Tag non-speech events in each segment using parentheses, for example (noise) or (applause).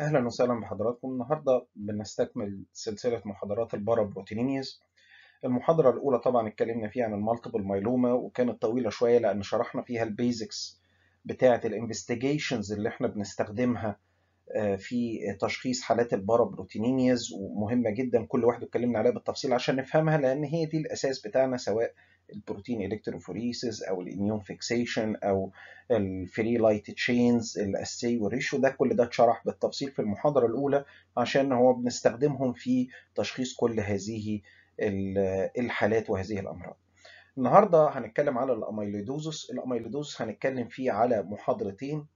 أهلا وسهلا بحضراتكم النهاردة بنستكمل سلسلة محاضرات البارابروتينيز المحاضرة الأولى طبعا اتكلمنا فيها عن المالتيبل مايلوما وكانت طويلة شوية لأن شرحنا فيها البيزكس بتاعة الانفستيجيشنز اللي احنا بنستخدمها آه، في تشخيص حالات البارابروتينيز ومهمة جدا كل واحدة اتكلمنا عليها بالتفصيل عشان نفهمها لأن هي دي الأساس بتاعنا سواء البروتين الكتروفوريسيس او الاميون فيكسيشن او الفري لايت تشينز الاسي والريشو ده كل ده اتشرح بالتفصيل في المحاضره الاولى عشان هو بنستخدمهم في تشخيص كل هذه الحالات وهذه الامراض النهارده هنتكلم على الاميلودوزس الاميلودوزس هنتكلم فيه على محاضرتين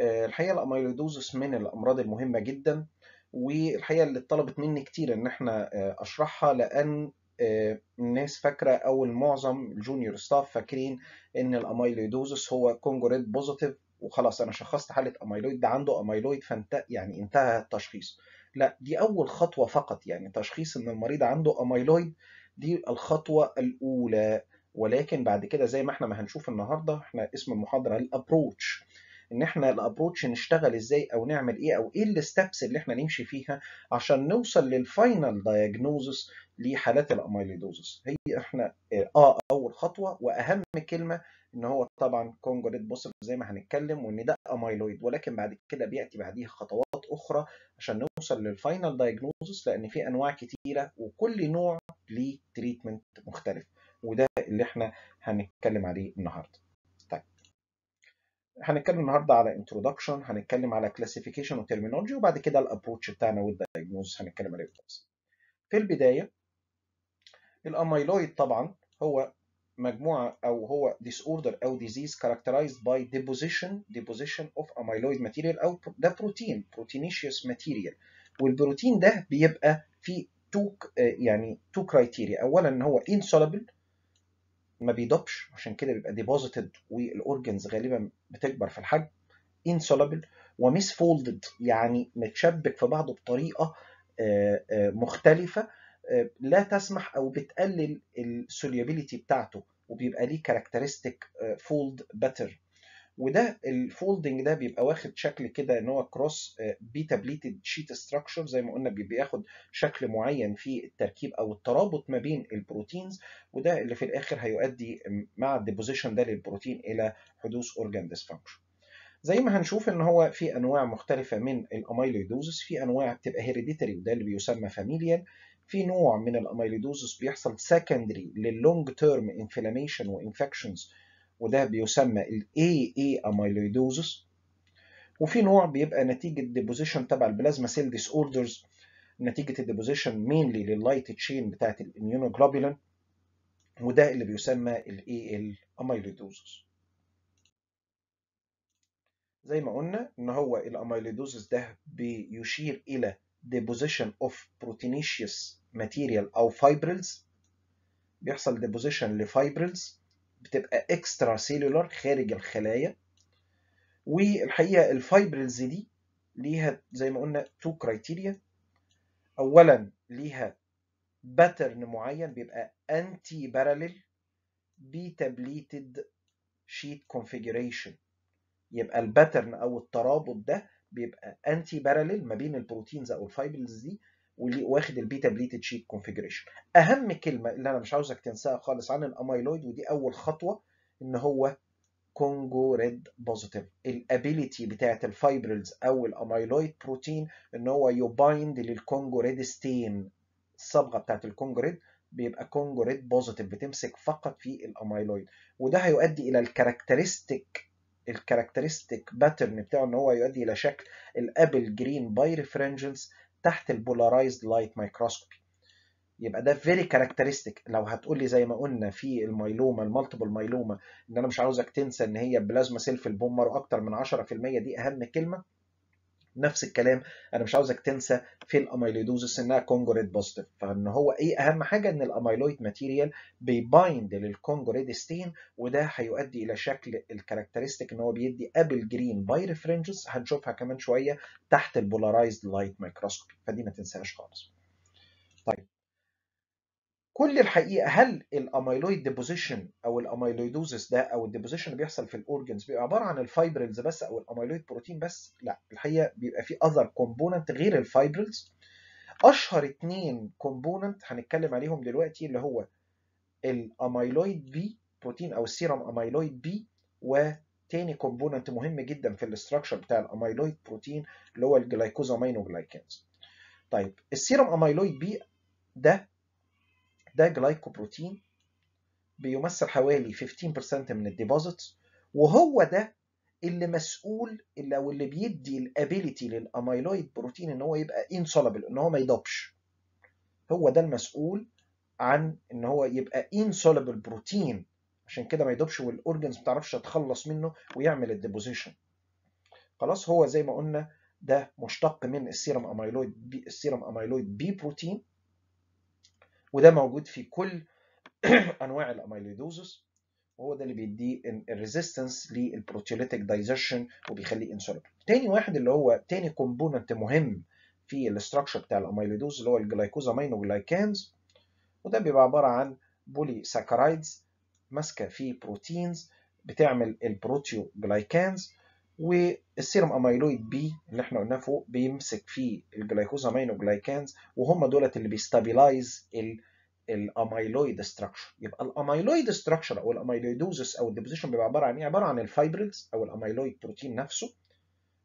آه، الحقيقه الاميلودوزس من الامراض المهمه جدا والحقيقه اللي اتطلبت مني كتير ان احنا آه، اشرحها لان آه، الناس فاكره او المعظم الجونيور ستاف فاكرين ان الاميلويدوزس هو كونجوريت بوزيتيف وخلاص انا شخصت حاله اميلويد ده عنده اميلويد فانت يعني انتهى التشخيص لا دي اول خطوه فقط يعني تشخيص ان المريض عنده اميلويد دي الخطوه الاولى ولكن بعد كده زي ما احنا ما هنشوف النهارده احنا اسم المحاضره الابروتش ان احنا الابروتش نشتغل ازاي او نعمل ايه او ايه الستبس اللي احنا نمشي فيها عشان نوصل للفاينل دايجنوزس لحالات الاميليدوزس هي احنا اه اول خطوه واهم كلمه ان هو طبعا كونجوليت بوسف زي ما هنتكلم وان ده اميلويد ولكن بعد كده بياتي بعديها خطوات اخرى عشان نوصل للفاينل دايجنوزس لان في انواع كتيره وكل نوع ليه تريتمنت مختلف وده اللي احنا هنتكلم عليه النهارده طيب هنتكلم النهارده على انترودكشن هنتكلم على كلاسيفيكيشن وترمينولوجي وبعد كده الابروتش بتاعنا والدايجنوز هنتكلم عليه بالتفصيل في البدايه الاميلويد طبعا هو مجموعة أو هو disorder أو disease characterized by deposition deposition of amyloid material أو ده بروتين proteinaceous material والبروتين ده بيبقى فيه تو آه، يعني تو كرايتيريا أولا إن هو insoluble ما بيضبش عشان كده بيبقى deposited والأورجنز غالبا بتكبر في الحجم insoluble ومسفولدد يعني متشبك في بعضه بطريقة آه، آه، مختلفة آه، لا تسمح او بتقلل السوليابيليتي بتاعته وبيبقى ليه كاركترستيك فولد باتر وده الفولدنج ده بيبقى واخد شكل كده ان هو كروس بيتا بليتد شيت ستراكشر زي ما قلنا بياخد شكل معين في التركيب او الترابط ما بين البروتينز وده اللي في الاخر هيؤدي مع الديبوزيشن ده للبروتين الى حدوث اورجان ديسفانكشن زي ما هنشوف ان هو في انواع مختلفه من الاميلويدوزس في انواع بتبقى هيريديتري وده اللي بيسمى فاميليال في نوع من الاميليدوزس بيحصل سكندري لللونج تيرم انفلاميشن وانفكشنز وده بيسمى الاي اي اميلويدوزس وفي نوع بيبقى نتيجه ديبوزيشن تبع البلازما سيل ديس اوردرز نتيجه الديبوزيشن مينلي لللايت تشين بتاعه الاميونوجلوبولين وده اللي بيسمى الاي ال اميلويدوزس زي ما قلنا ان هو الاميلويدوزس ده بيشير الى deposition of proteinaceous material أو fibrils بيحصل deposition لفايبرلز بتبقى اكسترا سيلولار خارج الخلايا والحقيقة الفايبرلز دي ليها زي ما قلنا تو كرايتيريا أولا ليها باترن معين بيبقى انتي باراليل بتابليتد شيت كونفيجريشن يبقى الباترن او الترابط ده بيبقى انتي باراليل ما بين البروتينز او الفايبرز دي واللي واخد البيتا بليتد شيت كونفيجريشن اهم كلمه اللي انا مش عاوزك تنساها خالص عن الاميلويد ودي اول خطوه ان هو كونجو ريد بوزيتيف الابيليتي بتاعه الفايبرلز او الاميلويد بروتين ان هو يبايند للكونجو ريد ستين الصبغه بتاعه الكونجو ريد بيبقى كونجو ريد بوزيتيف بتمسك فقط في الاميلويد وده هيؤدي الى الكاركترستيك الكاركترستيك باترن بتاعه ان هو يؤدي الى شكل الابل جرين باي ريفرنجنس تحت البولارايزد لايت مايكروسكوبي يبقى ده فيري كاركترستيك لو هتقول لي زي ما قلنا في الميلوما المالتيبل مايلوما ان انا مش عاوزك تنسى ان هي بلازما سيل في البومر واكتر من 10% دي اهم كلمه نفس الكلام انا مش عاوزك تنسى في الاميلويدوزس انها كونجوريد بوزيتيف فان هو ايه اهم حاجه ان الاميلويد ماتيريال بيبايند للكونجوريد ستين وده هيؤدي الى شكل الكاركترستيك ان هو بيدي ابل جرين بايرفرنجز هنشوفها كمان شويه تحت البولارايزد لايت مايكروسكوبي فدي ما تنساهاش خالص. طيب كل الحقيقه هل الاميلويد ديبوزيشن او الاميلويدوزس ده او الديبوزيشن اللي بيحصل في الاورجنز بيبقى عباره عن الفايبرلز بس او الاميلويد بروتين بس لا الحقيقه بيبقى في اذر كومبوننت غير الفايبرلز اشهر اتنين كومبوننت هنتكلم عليهم دلوقتي اللي هو الاميلويد بي بروتين او السيرم اميلويد بي وتاني كومبوننت مهم جدا في الاستراكشر بتاع الاميلويد بروتين اللي هو الجلايكوزامينوجلايكانز طيب السيرم اميلويد بي ده ده جلايكوبروتين بيمثل حوالي 15% من الديبوزيتس وهو ده اللي مسؤول اللي او اللي بيدي الابيليتي للاميلويد بروتين ان هو يبقى انسولبل ان هو ما يضبش هو ده المسؤول عن ان هو يبقى انسولبل بروتين عشان كده ما يضبش والاورجنز ما تعرفش تتخلص منه ويعمل الديبوزيشن خلاص هو زي ما قلنا ده مشتق من السيرم اميلويد بي السيرم اميلويد بي بروتين وده موجود في كل (clears throat) انواع الاميلويدوزس وهو ده اللي بيديه الريزيستنس للبروتيوليتيك دايزيشن وبيخليه انسولبل تاني واحد اللي هو تاني كومبوننت مهم في الاستراكشر بتاع الاميلويدوز اللي هو الجلايكوزامين وجلايكانز وده بيبقى عباره عن بولي ساكرايدز ماسكه في بروتينز بتعمل البروتيوجلايكانز والسيروم اميلويد بي اللي احنا قلناه فوق بيمسك فيه الجلايكوزامين وجلايكانز وهم دولت اللي بيستابيلايز الاميلويد ستراكشر يبقى الاميلويد ستراكشر او الاميلويدوزس او الديبوزيشن بيبقى عباره عن ايه عباره عن الفايبرلز او الاميلويد بروتين نفسه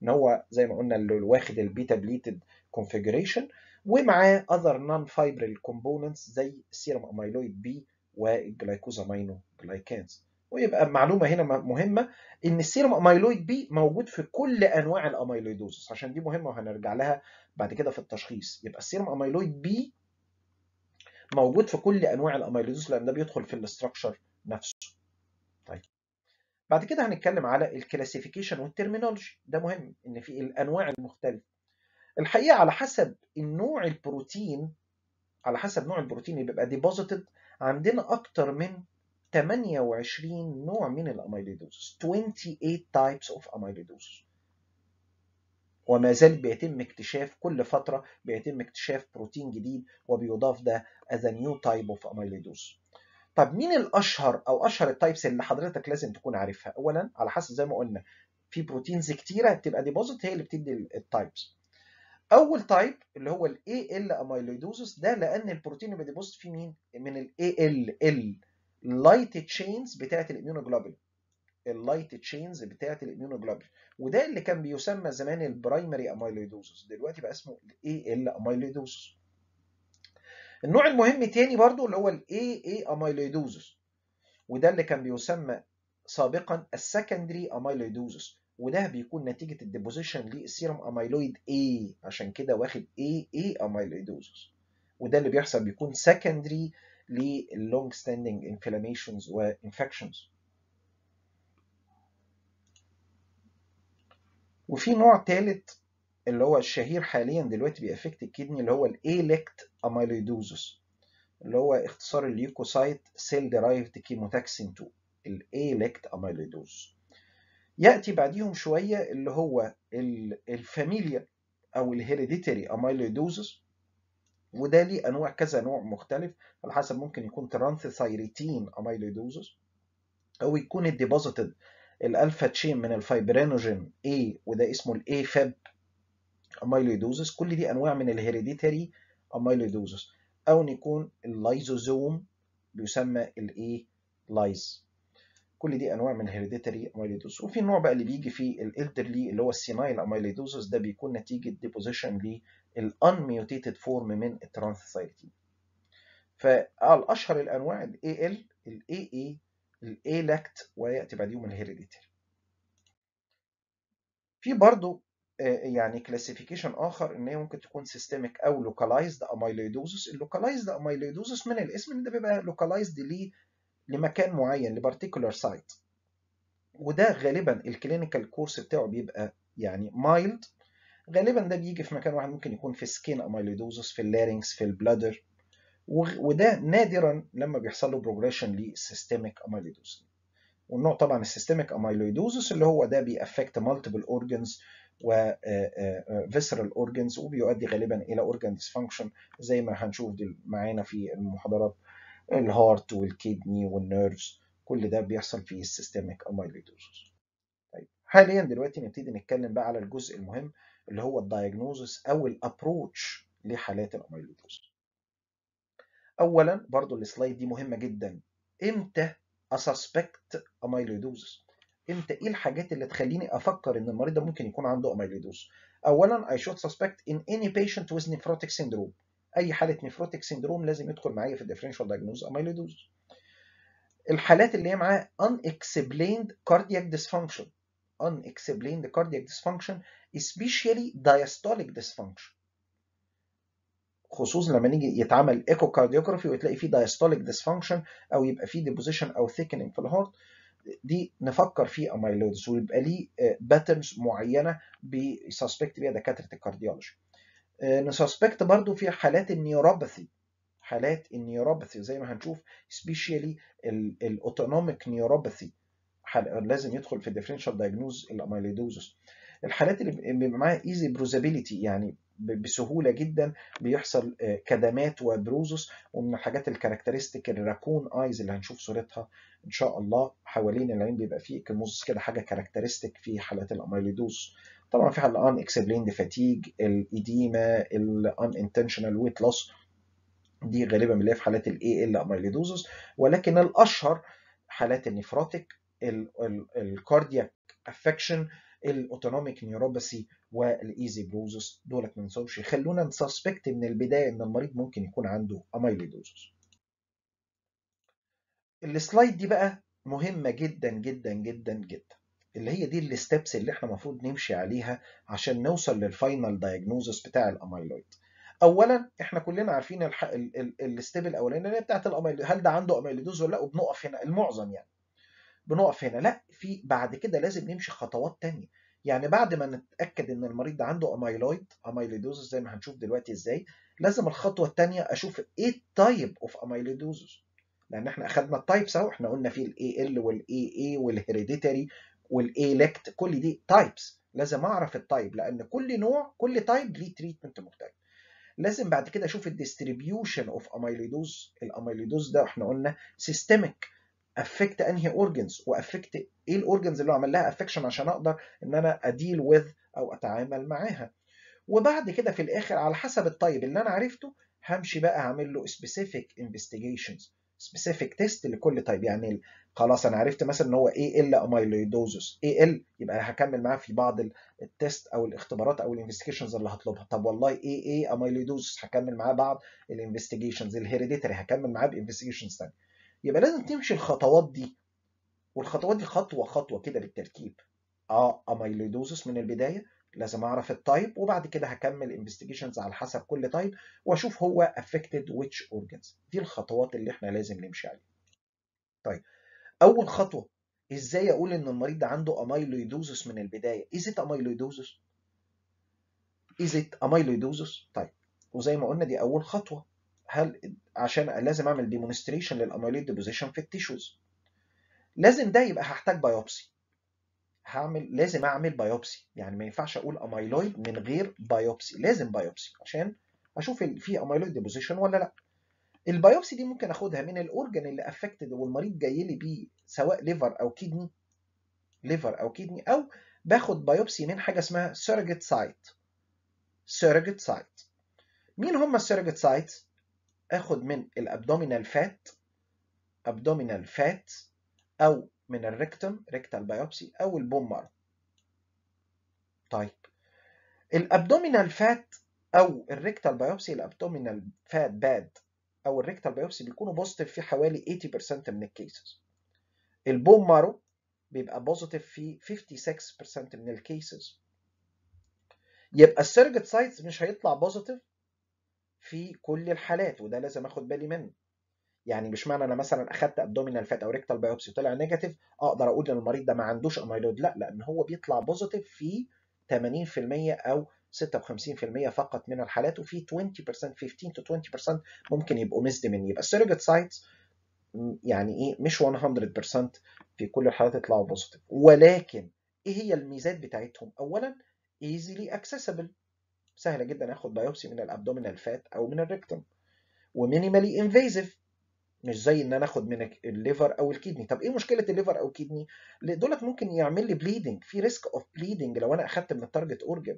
ان هو زي ما قلنا اللي واخد البيتا بليتد كونفجريشن ومعاه اذر نون فايبرل كومبوننتس زي السيروم اميلويد بي والجلايكوزامينو جلايكانز ويبقى معلومه هنا مهمه ان السيروم امايلويد بي موجود في كل انواع الاميلويدوزس عشان دي مهمه وهنرجع لها بعد كده في التشخيص يبقى السيروم امايلويد بي موجود في كل انواع الاميلويدوزس لان ده بيدخل في الاستراكشر نفسه طيب بعد كده هنتكلم على الكلاسيفيكيشن والترمينولوجي ده مهم ان في الانواع المختلفه الحقيقه على حسب النوع البروتين على حسب نوع البروتين اللي بيبقى ديبوزيتد عندنا اكتر من 28 نوع من الأميلويدوزس 28 types of amyloidosis وما زال بيتم اكتشاف كل فترة بيتم اكتشاف بروتين جديد وبيضاف ده as a new type of amyloidosis طب مين الأشهر أو أشهر التايبس اللي حضرتك لازم تكون عارفها أولا على حسب زي ما قلنا في بروتينز كتيرة بتبقى ديبوزيت هي اللي بتدي التايبس اول تايب اللي هو ال AL amyloidosis ده لان البروتين اللي بيديبوزيت فيه مين من ال ال اللايت تشينز بتاعه الاميونوجلوبولين اللايت تشينز بتاعه الاميونوجلوبولين وده اللي كان بيسمى زمان البرايمري اميلويدوزس دلوقتي بقى اسمه الاي ال اميلويدوزس النوع المهم تاني برضو اللي هو الاي اي اميلويدوزس وده اللي كان بيسمى سابقا السكندري اميلويدوزس وده بيكون نتيجة الديبوزيشن للسيرم اميلويد A عشان كده واخد اي اي اميلويدوزس وده اللي بيحصل بيكون سكندري للونج ستاندنج انفلاميشنز وانفكشنز وفي نوع ثالث اللي هو الشهير حاليا دلوقتي بيأفكت الكدني اللي هو الايليكت أميلويدوزس اللي هو اختصار الليوكوسايت سيل ديرايفد كيموتاكسين 2 الايليكت أميلويدوز يأتي بعديهم شوية اللي هو الفاميليا أو الهيريديتري أميلويدوزس وده ليه انواع كذا نوع مختلف على حسب ممكن يكون ترانثيثايريتين اميلويدوزس او يكون الديبوزيتد الالفا تشين من الفايبرينوجين اي وده اسمه الاي فاب اميلويدوزس كل دي انواع من الهيريديتري اميلويدوزس او ان يكون اللايزوزوم بيسمى الاي لايز كل دي انواع من هيريديتاري اميليدوز وفي نوع بقى اللي بيجي في الالدرلي اللي هو السينايل اميلويدوزس ده بيكون نتيجه ديبوزيشن الانميوتيتد فورم من الترانثسايتين فالاشهر الانواع الاي ال الاي اي الاي لاكت وياتي بعديهم الهيريديتري في برضه آه، يعني كلاسيفيكيشن اخر ان هي ممكن تكون سيستميك او لوكالايزد اميلويدوزس اللوكالايزد اميلويدوزس من الاسم ان ده بيبقى لوكالايزد ليه لمكان معين لبارتيكولار سايت وده غالبا الكلينيكال كورس بتاعه بيبقى يعني مايلد غالبا ده بيجي في مكان واحد ممكن يكون في سكين اميلويدوزس في اللارينكس في البلادر وده نادرا لما بيحصل له بروجريشن للسيستميك اميلويدوزس والنوع طبعا السيستميك اميلويدوزس اللي هو ده بيأفكت مالتيبل اورجنز و فيسرال آه، اورجنز آه، آه، وبيؤدي غالبا الى اورجن ديسفانكشن زي ما هنشوف دي معانا في المحاضرات الهارت والكدني والنيرفز كل ده بيحصل في السيستميك اميلويدوزس طيب حاليا دلوقتي نبتدي نتكلم بقى على الجزء المهم اللي هو الدايجنوزس او الابروتش لحالات الاميلويدوز اولا برضو السلايد دي مهمه جدا امتى اسسبكت اميلويدوزس امتى ايه الحاجات اللي تخليني افكر ان المريض ده ممكن يكون عنده اميلويدوز اولا I should suspect in any patient with nephrotic syndrome اي حاله نيفروتيك سيندروم لازم يدخل معايا في الديفرنشال دايجنوز اميلويدوز الحالات اللي هي معاها unexplained cardiac dysfunction unexplained cardiac dysfunction especially diastolic dysfunction خصوصا لما نيجي يتعمل ايكو كارديوجرافي وتلاقي فيه diastolic dysfunction او يبقى فيه deposition او thickening في الهارت دي نفكر فيه اميلودز ويبقى ليه باترنز آه، معينه بيسسبكت بيها دكاتره الكارديولوجي آه، نسسبكت برضو في حالات النيوروباثي حالات النيوروباثي زي ما هنشوف سبيشيالي الاوتونوميك نيوروباثي لازم يدخل في الديفرنشال دايجنوز الاميليدوزس الحالات اللي بيبقى معاها ايزي بروزابيلتي يعني بسهوله جدا بيحصل آه، كدمات وبروزس ومن الحاجات الكاركترستيك الراكون ايز اللي هنشوف صورتها ان شاء الله حوالين العين بيبقى فيه كموز كده حاجه كاركترستيك في حالات الاميليدوز طبعا في حالة ان اكسبليند فاتيج الايديما الان انتشنال ويت لوس دي غالبا بنلاقيها في حالات الاي ال اميليدوزس ولكن الاشهر حالات النيفروتيك الكاردياك افكشن الاوتونوميك نيوروباثي والايزي بروزس دولت ما ننساوش يخلونا نسسبكت من البدايه ان المريض ممكن يكون عنده اميليدوزس السلايد دي بقى مهمه جدا جدا جدا جدا اللي هي دي الستبس اللي احنا المفروض نمشي عليها عشان نوصل للفاينل دايجنوزس بتاع الاميلويد اولا احنا كلنا عارفين الستيب الاولاني اللي هي بتاعت الاميلويد هل ده عنده اميلويدوز ولا لا وبنقف هنا المعظم يعني بنقف هنا لا في بعد كده لازم نمشي خطوات تانية يعني بعد ما نتاكد ان المريض ده عنده اميلويد اميلويدوز زي ما هنشوف دلوقتي ازاي لازم الخطوه الثانيه اشوف ايه التايب اوف اميلويدوز لان احنا اخدنا التايب سوا احنا قلنا في الاي ال والاي اي والهيريديتري والاي لكت كل دي تايبس لازم اعرف التايب لان كل نوع كل تايب ليه تريتمنت مختلف لازم بعد كده اشوف الديستريبيوشن اوف اميلويدوز الاميلويدوز ده احنا قلنا سيستميك افكت انهي اورجنز وافكت ايه الاورجنز اللي هو عمل لها افكشن عشان اقدر ان انا اديل وذ او اتعامل معاها وبعد كده في الاخر على حسب الطيب اللي انا عرفته همشي بقى اعمل له سبيسيفيك انفستيجيشنز سبيسيفيك تيست لكل تايب يعني خلاص انا عرفت مثلا ان هو اي ال اميلويدوزس اي ال يبقى هكمل معاه في بعض التيست او الاختبارات او الانفستيجيشنز اللي هطلبها طب والله اي اي اميلويدوزس هكمل معاه بعض الانفستيجيشنز الهيريديتري هكمل معاه بانفستيجيشنز ثانيه يبقى لازم تمشي الخطوات دي والخطوات دي خطوه خطوه كده بالتركيب اه اميلويدوزس من البدايه لازم اعرف التايب وبعد كده هكمل انفستيجيشنز على حسب كل تايب واشوف هو افكتد ويتش اورجنز دي الخطوات اللي احنا لازم نمشي عليها طيب اول خطوه ازاي اقول ان المريض ده عنده اميلويدوزس من البدايه از ات اميلويدوزس از ات اميلويدوزس طيب وزي ما قلنا دي اول خطوه هل عشان لازم اعمل ديمونستريشن للاميلويد ديبوزيشن في التيشوز لازم ده يبقى هحتاج بايوبسي هعمل لازم اعمل بايوبسي يعني ما ينفعش اقول اميلويد من غير بايوبسي لازم بايوبسي عشان اشوف في اميلويد ديبوزيشن ولا لا البايوبسي دي ممكن اخدها من الاورجن اللي افكتد والمريض جاي لي بيه سواء ليفر او كدني ليفر او كدني او باخد بايوبسي من حاجه اسمها سيرجت سايت سيرجت سايت مين هم السيرجت سايتس اخد من الابدومينال فات ابدومينال فات او من الريكتم ريكتال بايوبسي او البون مارو طيب الابدومينال فات او الريكتال بايوبسي الابدومينال فات باد او الريكتال بايوبسي بيكونوا بوزيتيف في حوالي 80% من الكيسز البون مارو بيبقى بوزيتيف في 56% من الكيسز يبقى السيرجت سايتس مش هيطلع بوزيتيف في كل الحالات وده لازم اخد بالي منه يعني مش معنى انا مثلا اخدت ابدومينال فات او ريكتال بايوبسي وطلع نيجاتيف اقدر اقول ان المريض ده ما عندوش اميلود لا لان هو بيطلع بوزيتيف في 80% او 56% فقط من الحالات وفي 20% 15 تو 20% ممكن يبقوا من يبقى السيرجت سايتس يعني ايه مش 100% في كل الحالات يطلعوا بوزيتيف ولكن ايه هي الميزات بتاعتهم اولا ايزلي اكسسبل سهل جدا اخد بايوبسي من الابدومينال فات او من الريكتم ومينيمالي انفيزيف مش زي ان انا اخد من الليفر او الكدني طب ايه مشكله الليفر او الكدني دولت ممكن يعمل لي بليدنج في ريسك اوف بليدنج لو انا اخدت من التارجت اورجن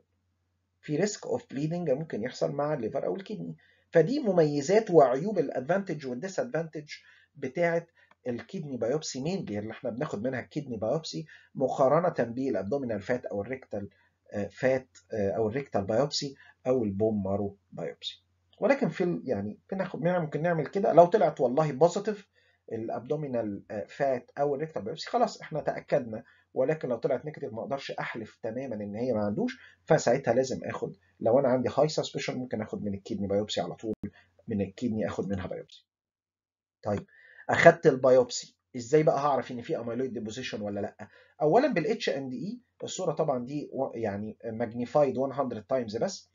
في ريسك اوف بليدنج ممكن يحصل مع الليفر او الكدني فدي مميزات وعيوب الادفانتج والديس ادفانتج بتاعه الكدني بايوبسي مين اللي احنا بناخد منها الكدني بايوبسي مقارنه بالابدومينال فات او الريكتال آه، فات آه، او الريكتال بايوبسي او البوم مارو بايوبسي ولكن في يعني بناخد ممكن نعمل كده لو طلعت والله بوزيتيف الابدومينال آه، فات او الريكتال بايوبسي خلاص احنا تاكدنا ولكن لو طلعت نيجاتيف ما اقدرش احلف تماما ان هي ما عندوش فساعتها لازم اخد لو انا عندي هاي سسبشن ممكن اخد من الكدني بايوبسي على طول من الكدني اخد منها بايوبسي طيب اخدت البايوبسي ازاي بقى هعرف ان في اميلويد ديبوزيشن ولا لا اولا بالاتش اند اي الصوره طبعا دي يعني ماجنيفايد 100 تايمز بس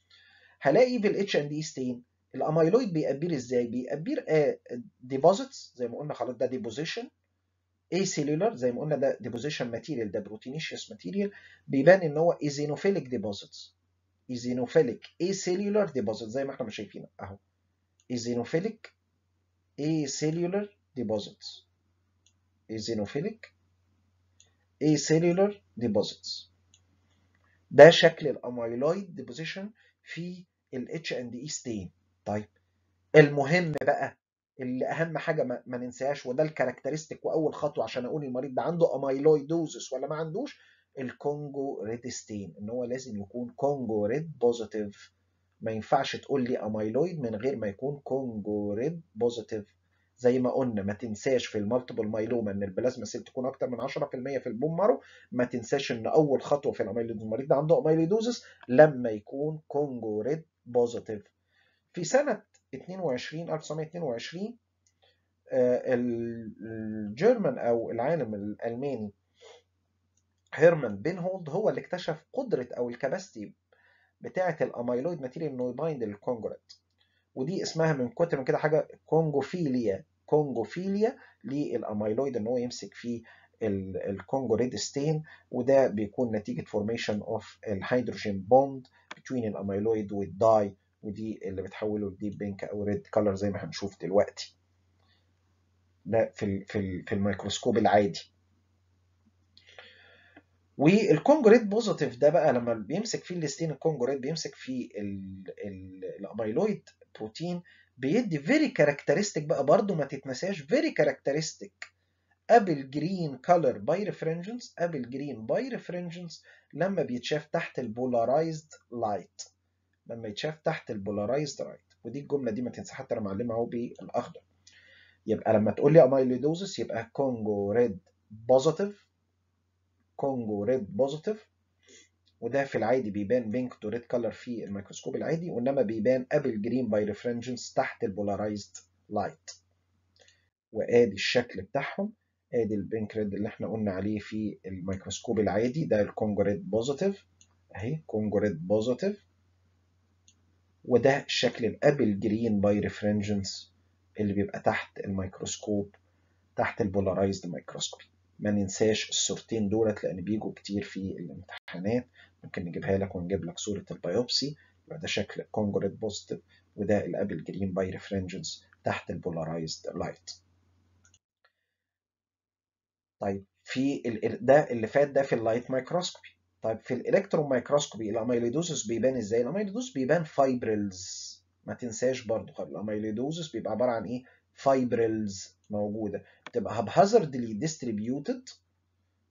هلاقي بالاتش اند اي ستين الاميلويد بيأبير ازاي بيأبير آه، ديبوزيتس زي ما قلنا خلاص ده ديبوزيشن اي سيلولر زي ما قلنا ده ديبوزيشن ماتيريال ده بروتينيشيوس ماتيريال بيبان ان هو ايزينوفيليك ديبوزيتس ايزينوفيليك اي سيلولر ديبوزيت زي ما احنا ما شايفين اهو ايزينوفيليك اي سيلولر ديبوزيتس اي acellular ديبوزيتس ده شكل الاميلويد ديبوزيشن في الاتش اند اي ستين طيب المهم بقى اللي اهم حاجه ما, ما ننساهاش وده الكاركترستيك واول خطوه عشان اقول المريض ده عنده اميلويدوزس ولا ما عندوش الكونجو ريد ستين ان هو لازم يكون كونجو ريد بوزيتيف ما ينفعش تقول لي اميلويد من غير ما يكون كونجو ريد بوزيتيف زي ما قلنا ما تنساش في المالتيبل مايلوما ان البلازما سيل تكون اكتر من 10% في البون مارو ما تنساش ان اول خطوه في الاميليدوز المريض ده عنده اميليدوزس لما يكون كونجو ريد بوزيتيف في سنه 22 1922 آه، الجيرمان او العالم الالماني هيرمان بينهولد هو اللي اكتشف قدره او الكباستي بتاعه الاميلويد ماتيريال انه يبايند الكونجرات ودي اسمها من كتر من كده حاجه كونجوفيليا كونجوفيليا للاميلويد ان هو يمسك في الكونجو ريد ستين وده بيكون نتيجه فورميشن اوف الهيدروجين بوند بتوين الاميلويد والداي ودي اللي بتحوله لديب بينك او ريد كلر زي ما هنشوف دلوقتي ده في الـ في الـ في الميكروسكوب العادي والكونجريت بوزيتيف ده بقى لما بيمسك فيه الليستين الكونجريت بيمسك فيه الاميلويد بروتين بيدي فيري كاركترستيك بقى برضو ما تتنساش فيري كاركترستيك ابل جرين كولر باي ريفرنجنس ابل جرين باي ريفرنجنس لما بيتشاف تحت البولارايزد لايت لما يتشاف تحت البولارايزد لايت ودي الجمله دي ما تنسى حتى انا معلمها اهو بالاخضر يبقى لما تقول لي امايلويدوزس يبقى كونجو ريد بوزيتيف كونجو ريد بوزيتيف وده في العادي بيبان بينك تو ريد كلر في الميكروسكوب العادي وانما بيبان ابل جرين باي ريفرنجنس تحت البولارايزد لايت وادي الشكل بتاعهم ادي البينك ريد اللي احنا قلنا عليه في الميكروسكوب العادي ده الكونجو ريد بوزيتيف اهي كونجو ريد بوزيتيف وده شكل الابل جرين باي ريفرنجنس اللي بيبقى تحت الميكروسكوب تحت البولارايزد مايكروسكوب ما ننساش الصورتين دولت لان بيجوا كتير في الامتحانات ممكن نجيبها لك ونجيب لك صورة البيوبسي يبقى ده شكل كونجريت بوزيتيف وده الابل جرين باي ريفرنجنس تحت البولارايزد لايت طيب في ده اللي فات ده في اللايت مايكروسكوبي طيب في الالكترون مايكروسكوبي الاميليدوزس بيبان ازاي الاميليدوزس بيبان فايبرلز ما تنساش برضو خالص الاميليدوزس بيبقى عباره عن ايه فايبرلز موجوده بتبقى هابهازردلي ديستريبيوتد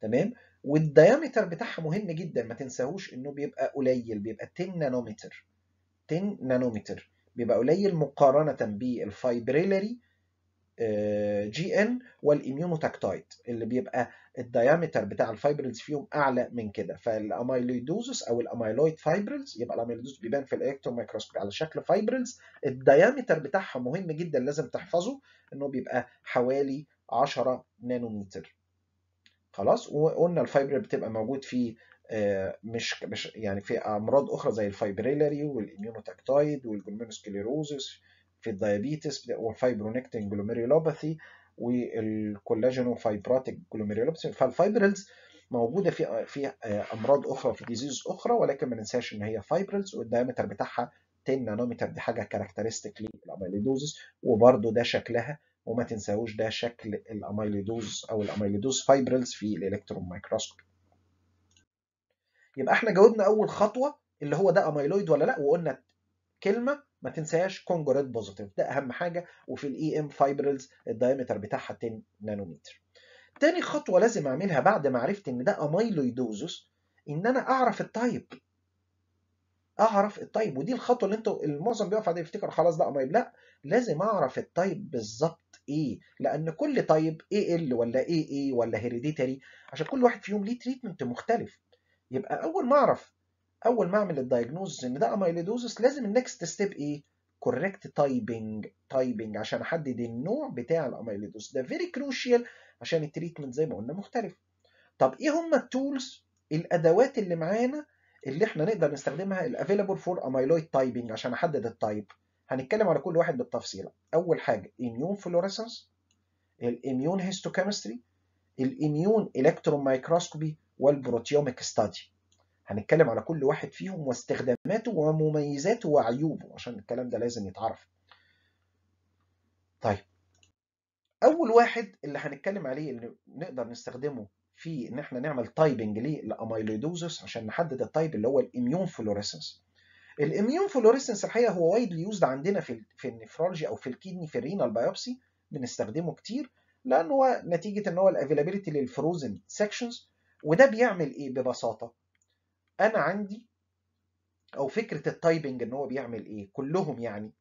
تمام والديامتر بتاعها مهم جدا ما تنساهوش انه بيبقى قليل بيبقى 10 نانومتر 10 نانومتر بيبقى قليل مقارنة بالفايبريلري جي ان والاميونوتاكتايد اللي بيبقى الديامتر بتاع الفايبرلز فيهم اعلى من كده فالاميلويدوزس او الاميلويد فايبرلز يبقى الاميلويدوز بيبان في الالكترون مايكروسكوب على شكل فايبرلز الديامتر بتاعها مهم جدا لازم تحفظه انه بيبقى حوالي 10 نانومتر خلاص وقلنا الفايبر بتبقى موجود في آه، مش مش يعني في امراض اخرى زي الفايبريلاري والاميونوتاكتايد والجلوميرسكليروزس في الديابيتس والفايبرونكتين جلوميريولوباثي والكولاجين فايبراتيك جلوميريولوباثي فالفايبرلز موجوده في في آه، امراض اخرى في ديزيز اخرى ولكن ما ننساش ان هي فايبرلز والديامتر بتاعها 10 نانومتر دي حاجه كاركترستيك للاميليدوزس وبرده ده شكلها وما تنساوش ده شكل الاميليدوز او الاميليدوز فايبرلز في الالكترون مايكروسكوب يبقى احنا جاوبنا اول خطوه اللي هو ده اميلويد ولا لا وقلنا كلمه ما تنساش كونجريت بوزيتيف ده اهم حاجه وفي الاي ام e فايبرلز الدايمتر بتاعها 10 نانومتر تاني خطوه لازم اعملها بعد ما عرفت ان ده اميلويدوزس ان انا اعرف التايب اعرف التايب ودي الخطوه اللي انتوا المعظم بيقف عليها يفتكر خلاص ده اميل لا لازم اعرف التايب بالظبط اي لان كل طيب اي ال ولا اي اي ولا هيريديتري عشان كل واحد فيهم ليه تريتمنت مختلف يبقى اول ما اعرف اول ما اعمل الدايجنوز ان ده اميلودوزس لازم النكست ستيب ايه كوريكت تايبنج تايبنج عشان احدد النوع بتاع الاميلودوز ده فيري كروشيال عشان التريتمنت زي ما قلنا مختلف طب ايه هم التولز الادوات اللي معانا اللي احنا نقدر نستخدمها الافيلابل فور اميلويد تايبنج عشان احدد التايب هنتكلم على كل واحد بالتفصيل اول حاجه اميون فلوريسنس الاميون هيستوكيمستري الاميون الكترون مايكروسكوبي والبروتيوميك ستادي هنتكلم على كل واحد فيهم واستخداماته ومميزاته وعيوبه عشان الكلام ده لازم يتعرف طيب اول واحد اللي هنتكلم عليه اللي نقدر نستخدمه في ان احنا نعمل تايبنج للاميلويدوزس عشان نحدد التايب اللي هو الاميون فلوريسنس الاميون فلوريسنس الحقيقه هو وايدلي يوزد عندنا في في النفرالجي او في الكدني في الرينال بايوبسي بنستخدمه كتير لان هو نتيجه ان هو الافيلابيلتي للفروزن سيكشنز وده بيعمل ايه ببساطه انا عندي او فكره التايبنج ان هو بيعمل ايه كلهم يعني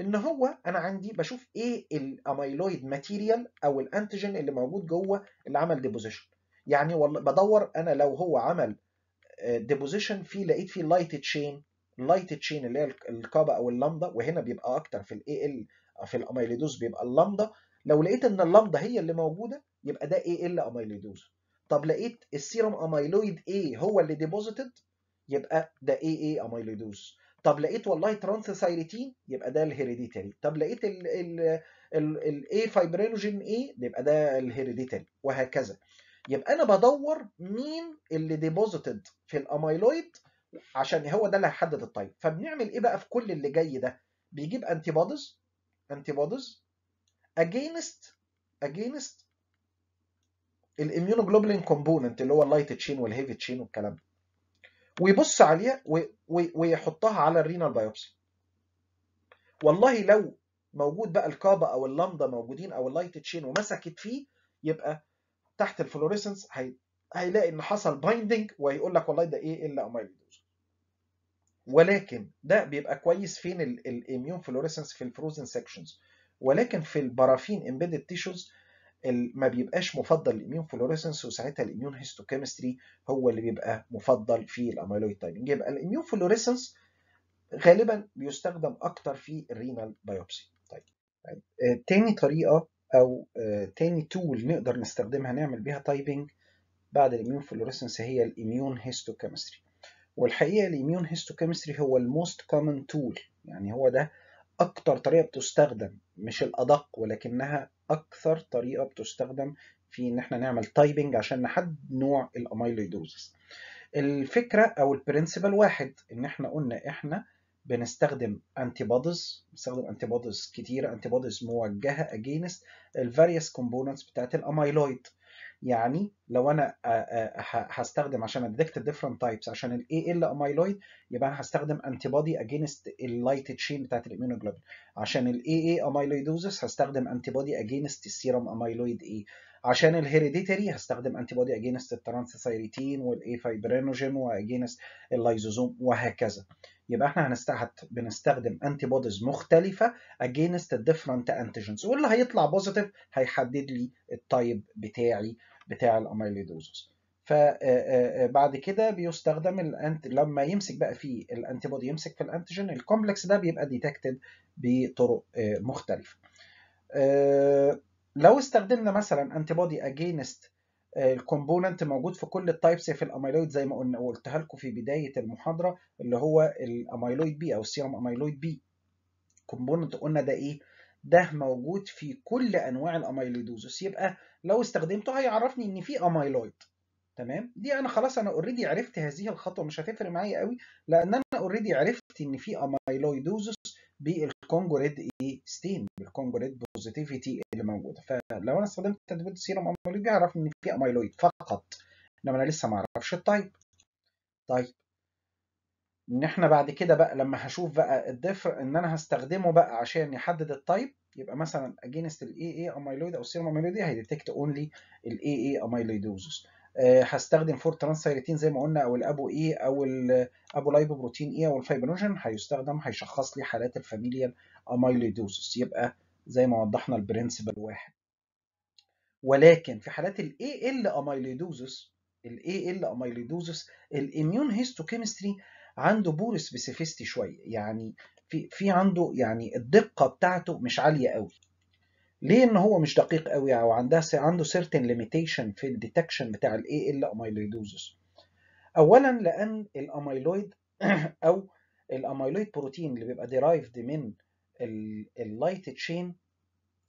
ان هو انا عندي بشوف ايه الاميلويد ماتيريال او الانتيجين اللي موجود جوه اللي عمل ديبوزيشن يعني والله بدور انا لو هو عمل ديبوزيشن آه، فيه لقيت فيه لايت تشين لايت تشين اللي هي الكابا او اللامدا وهنا بيبقى اكتر في الاي ال في الاميليدوز بيبقى اللامدا لو لقيت ان اللامدا هي اللي موجوده يبقى ده اي ال اميليدوز طب لقيت السيروم اميلويد اي هو اللي ديبوزيتد يبقى ده اي اي اميليدوز طب لقيت والله ترانثسايريتين يبقى ده الهيريديتري طب لقيت ال ال الاي فايبرينوجين اي يبقى ده الهيريديتري وهكذا يبقى انا بدور مين اللي ديبوزيتد في الاميلويد عشان هو ده اللي هيحدد التايب فبنعمل ايه بقى في كل اللي جاي ده بيجيب انتي بوديز انتي بوديز اجينست اجينست الاميونوجلوبولين كومبوننت اللي هو اللايت تشين والهيفي تشين والكلام ده ويبص عليها ويحطها على الرينال بايوبسي والله لو موجود بقى الكابا او اللامدا موجودين او اللايت تشين ومسكت فيه يبقى تحت الفلوريسنس هيلاقي ان حصل بايندنج وهيقول لك والله ده ايه الا اميلويد ولكن ده بيبقى كويس فين الاميون فلوريسنس في الفروزن سيكشنز ولكن في البرافين امبيدد تيشوز ما بيبقاش مفضل الاميون فلوريسنس وساعتها الاميون هيستوكيمستري هو اللي بيبقى مفضل في الاميلويد تايبنج يبقى الاميون فلوريسنس غالبا بيستخدم اكتر في الرينال بايوبسي طيب. طيب تاني طريقه او آه، تاني تول نقدر نستخدمها نعمل بيها تايبنج بعد الاميون فلوريسنس هي الاميون هيستوكيمستري والحقيقة الإميون هيستوكيمستري هو الموست كومن تول يعني هو ده أكتر طريقة بتستخدم مش الأدق ولكنها أكثر طريقة بتستخدم في إن إحنا نعمل تايبنج عشان نحدد نوع الأميلويدوزس. الفكرة أو البرنسبل واحد إن إحنا قلنا إحنا بنستخدم انتي بوديز بنستخدم انتي بوديز كتيرة انتي بوديز موجهة اجينست الفاريوس كومبوننتس بتاعت الاميلويد يعني لو انا آه، آه، هستخدم عشان ادكت ديفرنت تايبس عشان الاي ال اميلويد يبقى انا هستخدم انتي بودي اجينست اللايت تشين بتاعت الامينوجلوبين عشان الاي اي اميلويدوزس هستخدم انتي بودي اجينست السيروم اميلويد اي عشان الهيريديتري هستخدم انتي بودي اجينست الترانسثايريتين والاي فايبرينوجين واجينست اللايزوزوم وهكذا يبقى احنا هنستعد بنستخدم انتي بوديز مختلفه اجينست الديفرنت انتيجنز واللي هيطلع بوزيتيف هيحدد لي التايب بتاعي بتاع الاميليدوزس فبعد كده بيستخدم الانت لما يمسك بقى في الانتي بودي يمسك في الانتيجين الكومبلكس ده بيبقى ديتكتد بطرق مختلفه لو استخدمنا مثلا انتي بودي اجينست الكومبوننت موجود في كل التايبس في الاميلويد زي ما قلنا قلتها لكم في بدايه المحاضره اللي هو الاميلويد بي او السيرم اميلويد بي كومبوننت قلنا ده ايه ده موجود في كل انواع الاميلويدوزس يبقى لو استخدمته هيعرفني ان في اميلويد تمام دي انا خلاص انا اوريدي عرفت هذه الخطوه مش هتفرق معايا قوي لان انا اوريدي عرفت ان في اميلويدوزس بالكونجو ريد ايه ستيم بالكونجو ريد بوزيتيفيتي اللي موجوده فلو انا استخدمت انتيبودي السيروم اميلويد اعرف ان في اميلويد فقط انما انا لسه ما اعرفش التايب طيب ان احنا بعد كده بقى لما هشوف بقى الدفر ان انا هستخدمه بقى عشان يحدد التايب يبقى مثلا اجينست الاي اي اميلويد او السيروم اميلويد هيديتكت اونلي الاي اي اميلويدوزس آه، هستخدم فور ترانسايرتين زي ما قلنا او الابو اي e، او الابو لايبو بروتين اي او الفايبروجين هيستخدم هيشخص لي حالات الفاميليال اميلويدوسس يبقى زي ما وضحنا البرنسبل واحد ولكن في حالات الاي ال اميلويدوسس الاي ال اميلويدوسس الاميون هيستوكيمستري عنده بور سبيسيفيستي شويه يعني في في عنده يعني الدقه بتاعته مش عاليه قوي ليه ان هو مش دقيق قوي او يعني؟ عندها عنده سيرتن ليميتيشن في الديتكشن بتاع الاي ال اميلويدوزس اولا لان الاميلويد (coughs) او الاميلويد بروتين اللي بيبقى ديرايفد من اللايت تشين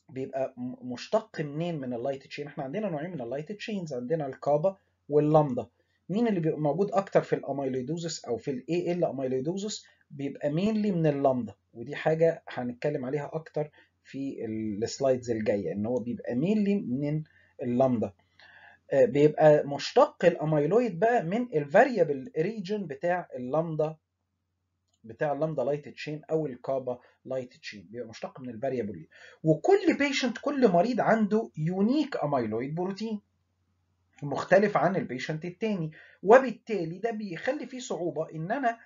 بيبقى مشتق منين من اللايت تشين احنا عندنا نوعين من اللايت تشينز عندنا الكابا واللامدا مين اللي بيبقى موجود اكتر في الاميلويدوزس او في الاي ال اميلويدوزس بيبقى مينلي من اللامدا ودي حاجه هنتكلم عليها اكتر في السلايدز الجايه ان هو بيبقى مينلي من اللامدا آه، بيبقى مشتق الاميلويد بقى من الفاريبل ريجن بتاع اللامدا بتاع اللامدا لايت تشين او الكابا لايت تشين بيبقى مشتق من الفاريبل وكل بيشنت كل مريض عنده يونيك اميلويد بروتين مختلف عن البيشنت التاني وبالتالي ده بيخلي فيه صعوبه ان انا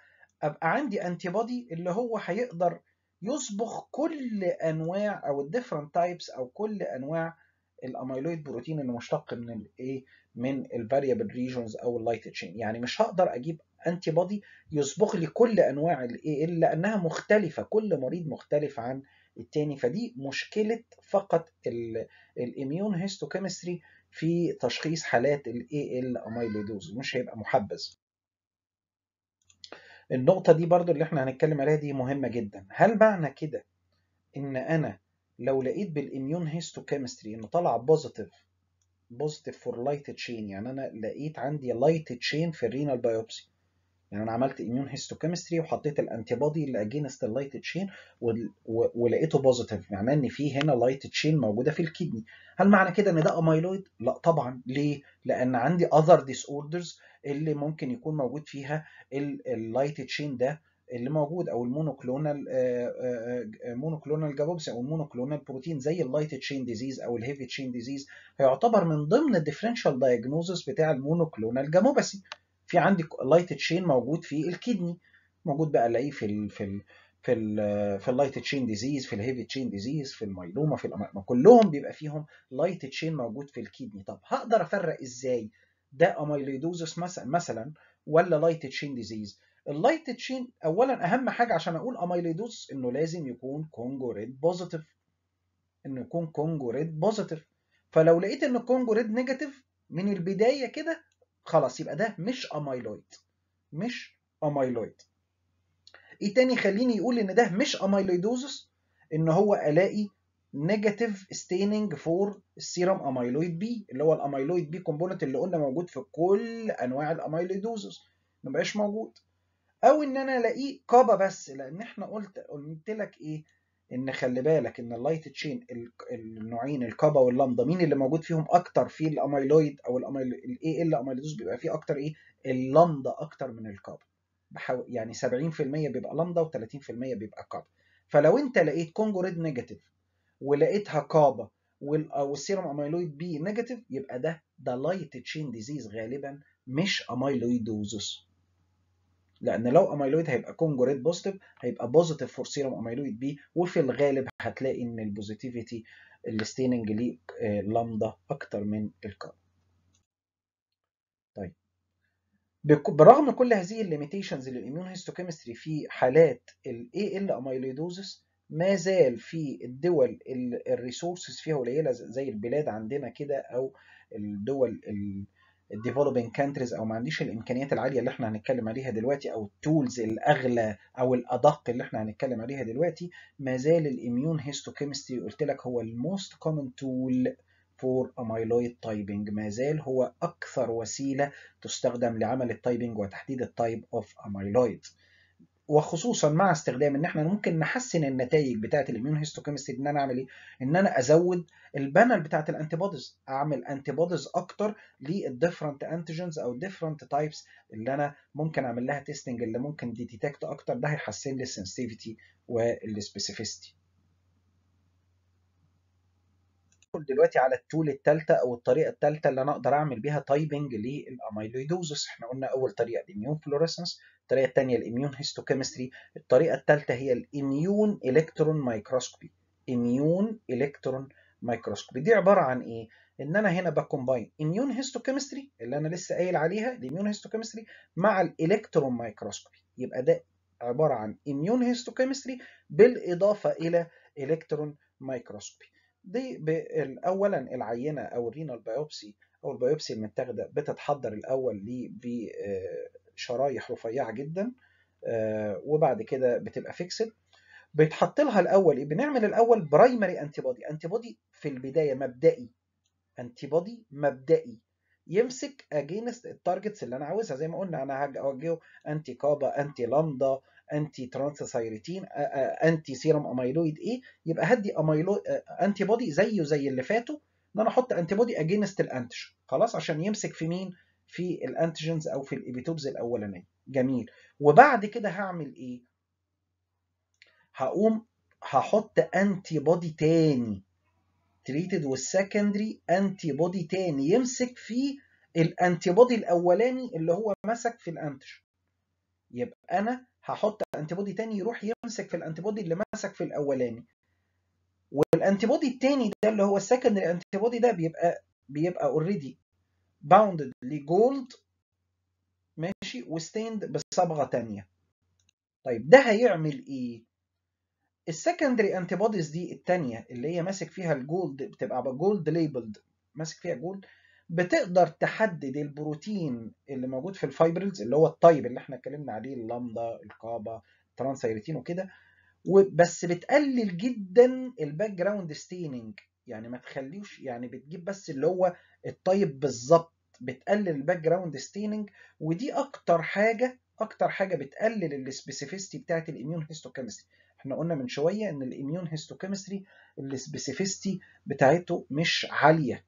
ابقى عندي انتي بودي اللي هو هيقدر يصبغ كل انواع او الديفرنت تايبس او كل انواع الاميلويد بروتين اللي مشتق من الايه من الفاريبل ريجونز او اللايت تشين يعني مش هقدر اجيب انتي بودي يصبغ لي كل انواع الايه لانها مختلفه كل مريض مختلف عن التاني فدي مشكله فقط الاميون هيستوكيمستري في تشخيص حالات الاي ال اميلويدوز مش هيبقى محبذ النقطة دي برضو اللي احنا هنتكلم عليها دي مهمة جدا هل معنى كده ان انا لو لقيت بالاميون كيمستري ان طلع بوزيتيف بوزيتيف فور لايت تشين يعني انا لقيت عندي لايت تشين في الرينال بايوبسي يعني انا عملت اميون هيستوكيمستري وحطيت الانتي بودي اللي اجينست اللايت تشين ولقيته بوزيتيف معناه ان في هنا لايت تشين موجوده في الكدني هل معنى كده ان ده اميلويد لا طبعا ليه لان عندي اذر ديس اوردرز اللي ممكن يكون موجود فيها اللايت تشين ده اللي موجود او المونوكلونال مونوكلونال جابوبس او المونوكلونال بروتين زي اللايت تشين ديزيز او الهيفي تشين ديزيز هيعتبر من ضمن الديفرنشال دايجنوزس بتاع المونوكلونال جاموباسي في عندي لايت تشين موجود في الكدني موجود بقى الاقيه في الـ في الـ في الـ في اللايت تشين ديزيز في الهيفي تشين ديزيز في المايلوما في ما كلهم بيبقى فيهم لايت تشين موجود في الكدني طب هقدر افرق ازاي ده اميلويدوزس مثلا مثلا ولا لايت تشين ديزيز اللايت تشين اولا اهم حاجه عشان اقول اميلويدوز انه لازم يكون كونجو ريد بوزيتيف انه يكون كونجو ريد بوزيتيف فلو لقيت ان الكونجو ريد نيجاتيف من البدايه كده خلاص يبقى ده مش امايلويد مش امايلويد ايه تاني يخليني يقول ان ده مش امايلويدوزس ان هو الاقي نيجاتيف ستيننج فور السيرم امايلويد بي اللي هو الامايلويد بي كومبوننت اللي قلنا موجود في كل انواع الامايلويدوزس ما بقاش موجود او ان انا الاقيه كابا بس لان احنا قلت قلت لك ايه ان خلي بالك ان اللايت تشين النوعين الكابا واللامدا مين اللي موجود فيهم اكتر في الاميلويد او الاي ال اميلويدوز بيبقى فيه اكتر ايه اللامدا اكتر من الكابا يعني 70% بيبقى لامدا و30% بيبقى كابا فلو انت لقيت كونجوريد نيجاتيف ولقيتها كابا والسيروم اميلويد بي نيجاتيف يبقى ده ده لايت تشين ديزيز غالبا مش اميلويدوزس لان لو اميلويد هيبقى كونجوريت بوزيتيف هيبقى بوزيتيف فور سيروم اميلويد بي وفي الغالب هتلاقي ان البوزيتيفيتي الستيننج ليه آه، لامدا اكتر من الكار طيب برغم كل هذه الليميتيشنز للاميون هيستوكيمستري في حالات الاي ال اميلويدوزس ما زال في الدول الريسورسز فيها قليله زي البلاد عندنا كده او الدول الديفلوبينج كانتريز او ما عنديش الامكانيات العاليه اللي احنا هنتكلم عليها دلوقتي او التولز الاغلى او الادق اللي احنا هنتكلم عليها دلوقتي ما زال الاميون هيستوكيمستري قلت لك هو الموست كومن تول فور اميلويد تايبنج ما زال هو اكثر وسيله تستخدم لعمل التايبنج وتحديد التايب اوف اميلويد وخصوصا مع استخدام ان احنا ممكن نحسن النتائج بتاعه الاميون هيستوكيمستري ان انا اعمل ايه ان انا ازود البانل بتاعه الانتي بوديز اعمل انتي بوديز اكتر للديفرنت انتيجنز او ديفرنت تايبس اللي انا ممكن اعمل لها تيستنج اللي ممكن ديتكت اكتر ده هيحسن لي السنسيتيفيتي والسبيسيفيستي هدخل دلوقتي على التول الثالثه او الطريقه الثالثه اللي انا اقدر اعمل بيها تايبنج للاميلويدوزس احنا قلنا اول طريقه الاميون فلوريسنس الطريقه الثانيه الاميون هيستوكيمستري الطريقه الثالثه هي الاميون الكترون مايكروسكوبي اميون الكترون مايكروسكوبي دي عباره عن ايه ان انا هنا بكومباين اميون هيستوكيمستري اللي انا لسه قايل عليها الاميون هيستوكيمستري مع الالكترون مايكروسكوبي يبقى ده عباره عن اميون هيستوكيمستري بالاضافه الى الكترون مايكروسكوبي دي اولا العينه او الرينال بايوبسي او البايوبسي المتاخده بتتحضر الاول ل بشرايح آه، رفيعه جدا آه، وبعد كده بتبقى فيكسد بيتحط لها الاول ايه بنعمل الاول برايمري انتي بودي انتي بودي في البدايه مبدئي انتي بودي مبدئي يمسك اجينست التارجتس اللي انا عاوزها زي ما قلنا انا هوجهه انتي كابا انتي لامدا انتي ترانسيسايرتين انتي سيرم اميلويد ايه يبقى هدي اميلويد انتي بودي زيه زي اللي فاتوا ان انا احط انتي بودي اجينست الانتيجين خلاص عشان يمسك في مين في الانتيجينز او في الابيتوبز الاولانيه جميل وبعد كده هعمل ايه هقوم هحط انتي بودي تاني تريتد والسكندري انتي بودي تاني يمسك في الانتي بودي الاولاني اللي هو مسك في الانتيجين يبقى انا هحط انتي بودي تاني يروح يمسك في الانتي بودي اللي مسك في الاولاني والانتي بودي التاني ده اللي هو السكندري انتي بودي ده بيبقى بيبقى اوريدي باوندد لجولد ماشي وستيند بصبغه تانية طيب ده هيعمل ايه السكندري انتي بوديز دي التانية اللي هي ماسك فيها الجولد بتبقى جولد ليبلد ماسك فيها جولد بتقدر تحدد البروتين اللي موجود في الفايبرلز اللي هو الطيب اللي احنا اتكلمنا عليه اللامدا الكابا ترانسيرتين وكده بس بتقلل جدا الباك جراوند ستيننج يعني ما تخليوش يعني بتجيب بس اللي هو الطيب بالظبط بتقلل الباك جراوند ستيننج ودي اكتر حاجه اكتر حاجه بتقلل السبيسيفيستي بتاعه الاميون هيستوكيمستري احنا قلنا من شويه ان الاميون هيستوكيمستري السبيسيفيستي بتاعته مش عاليه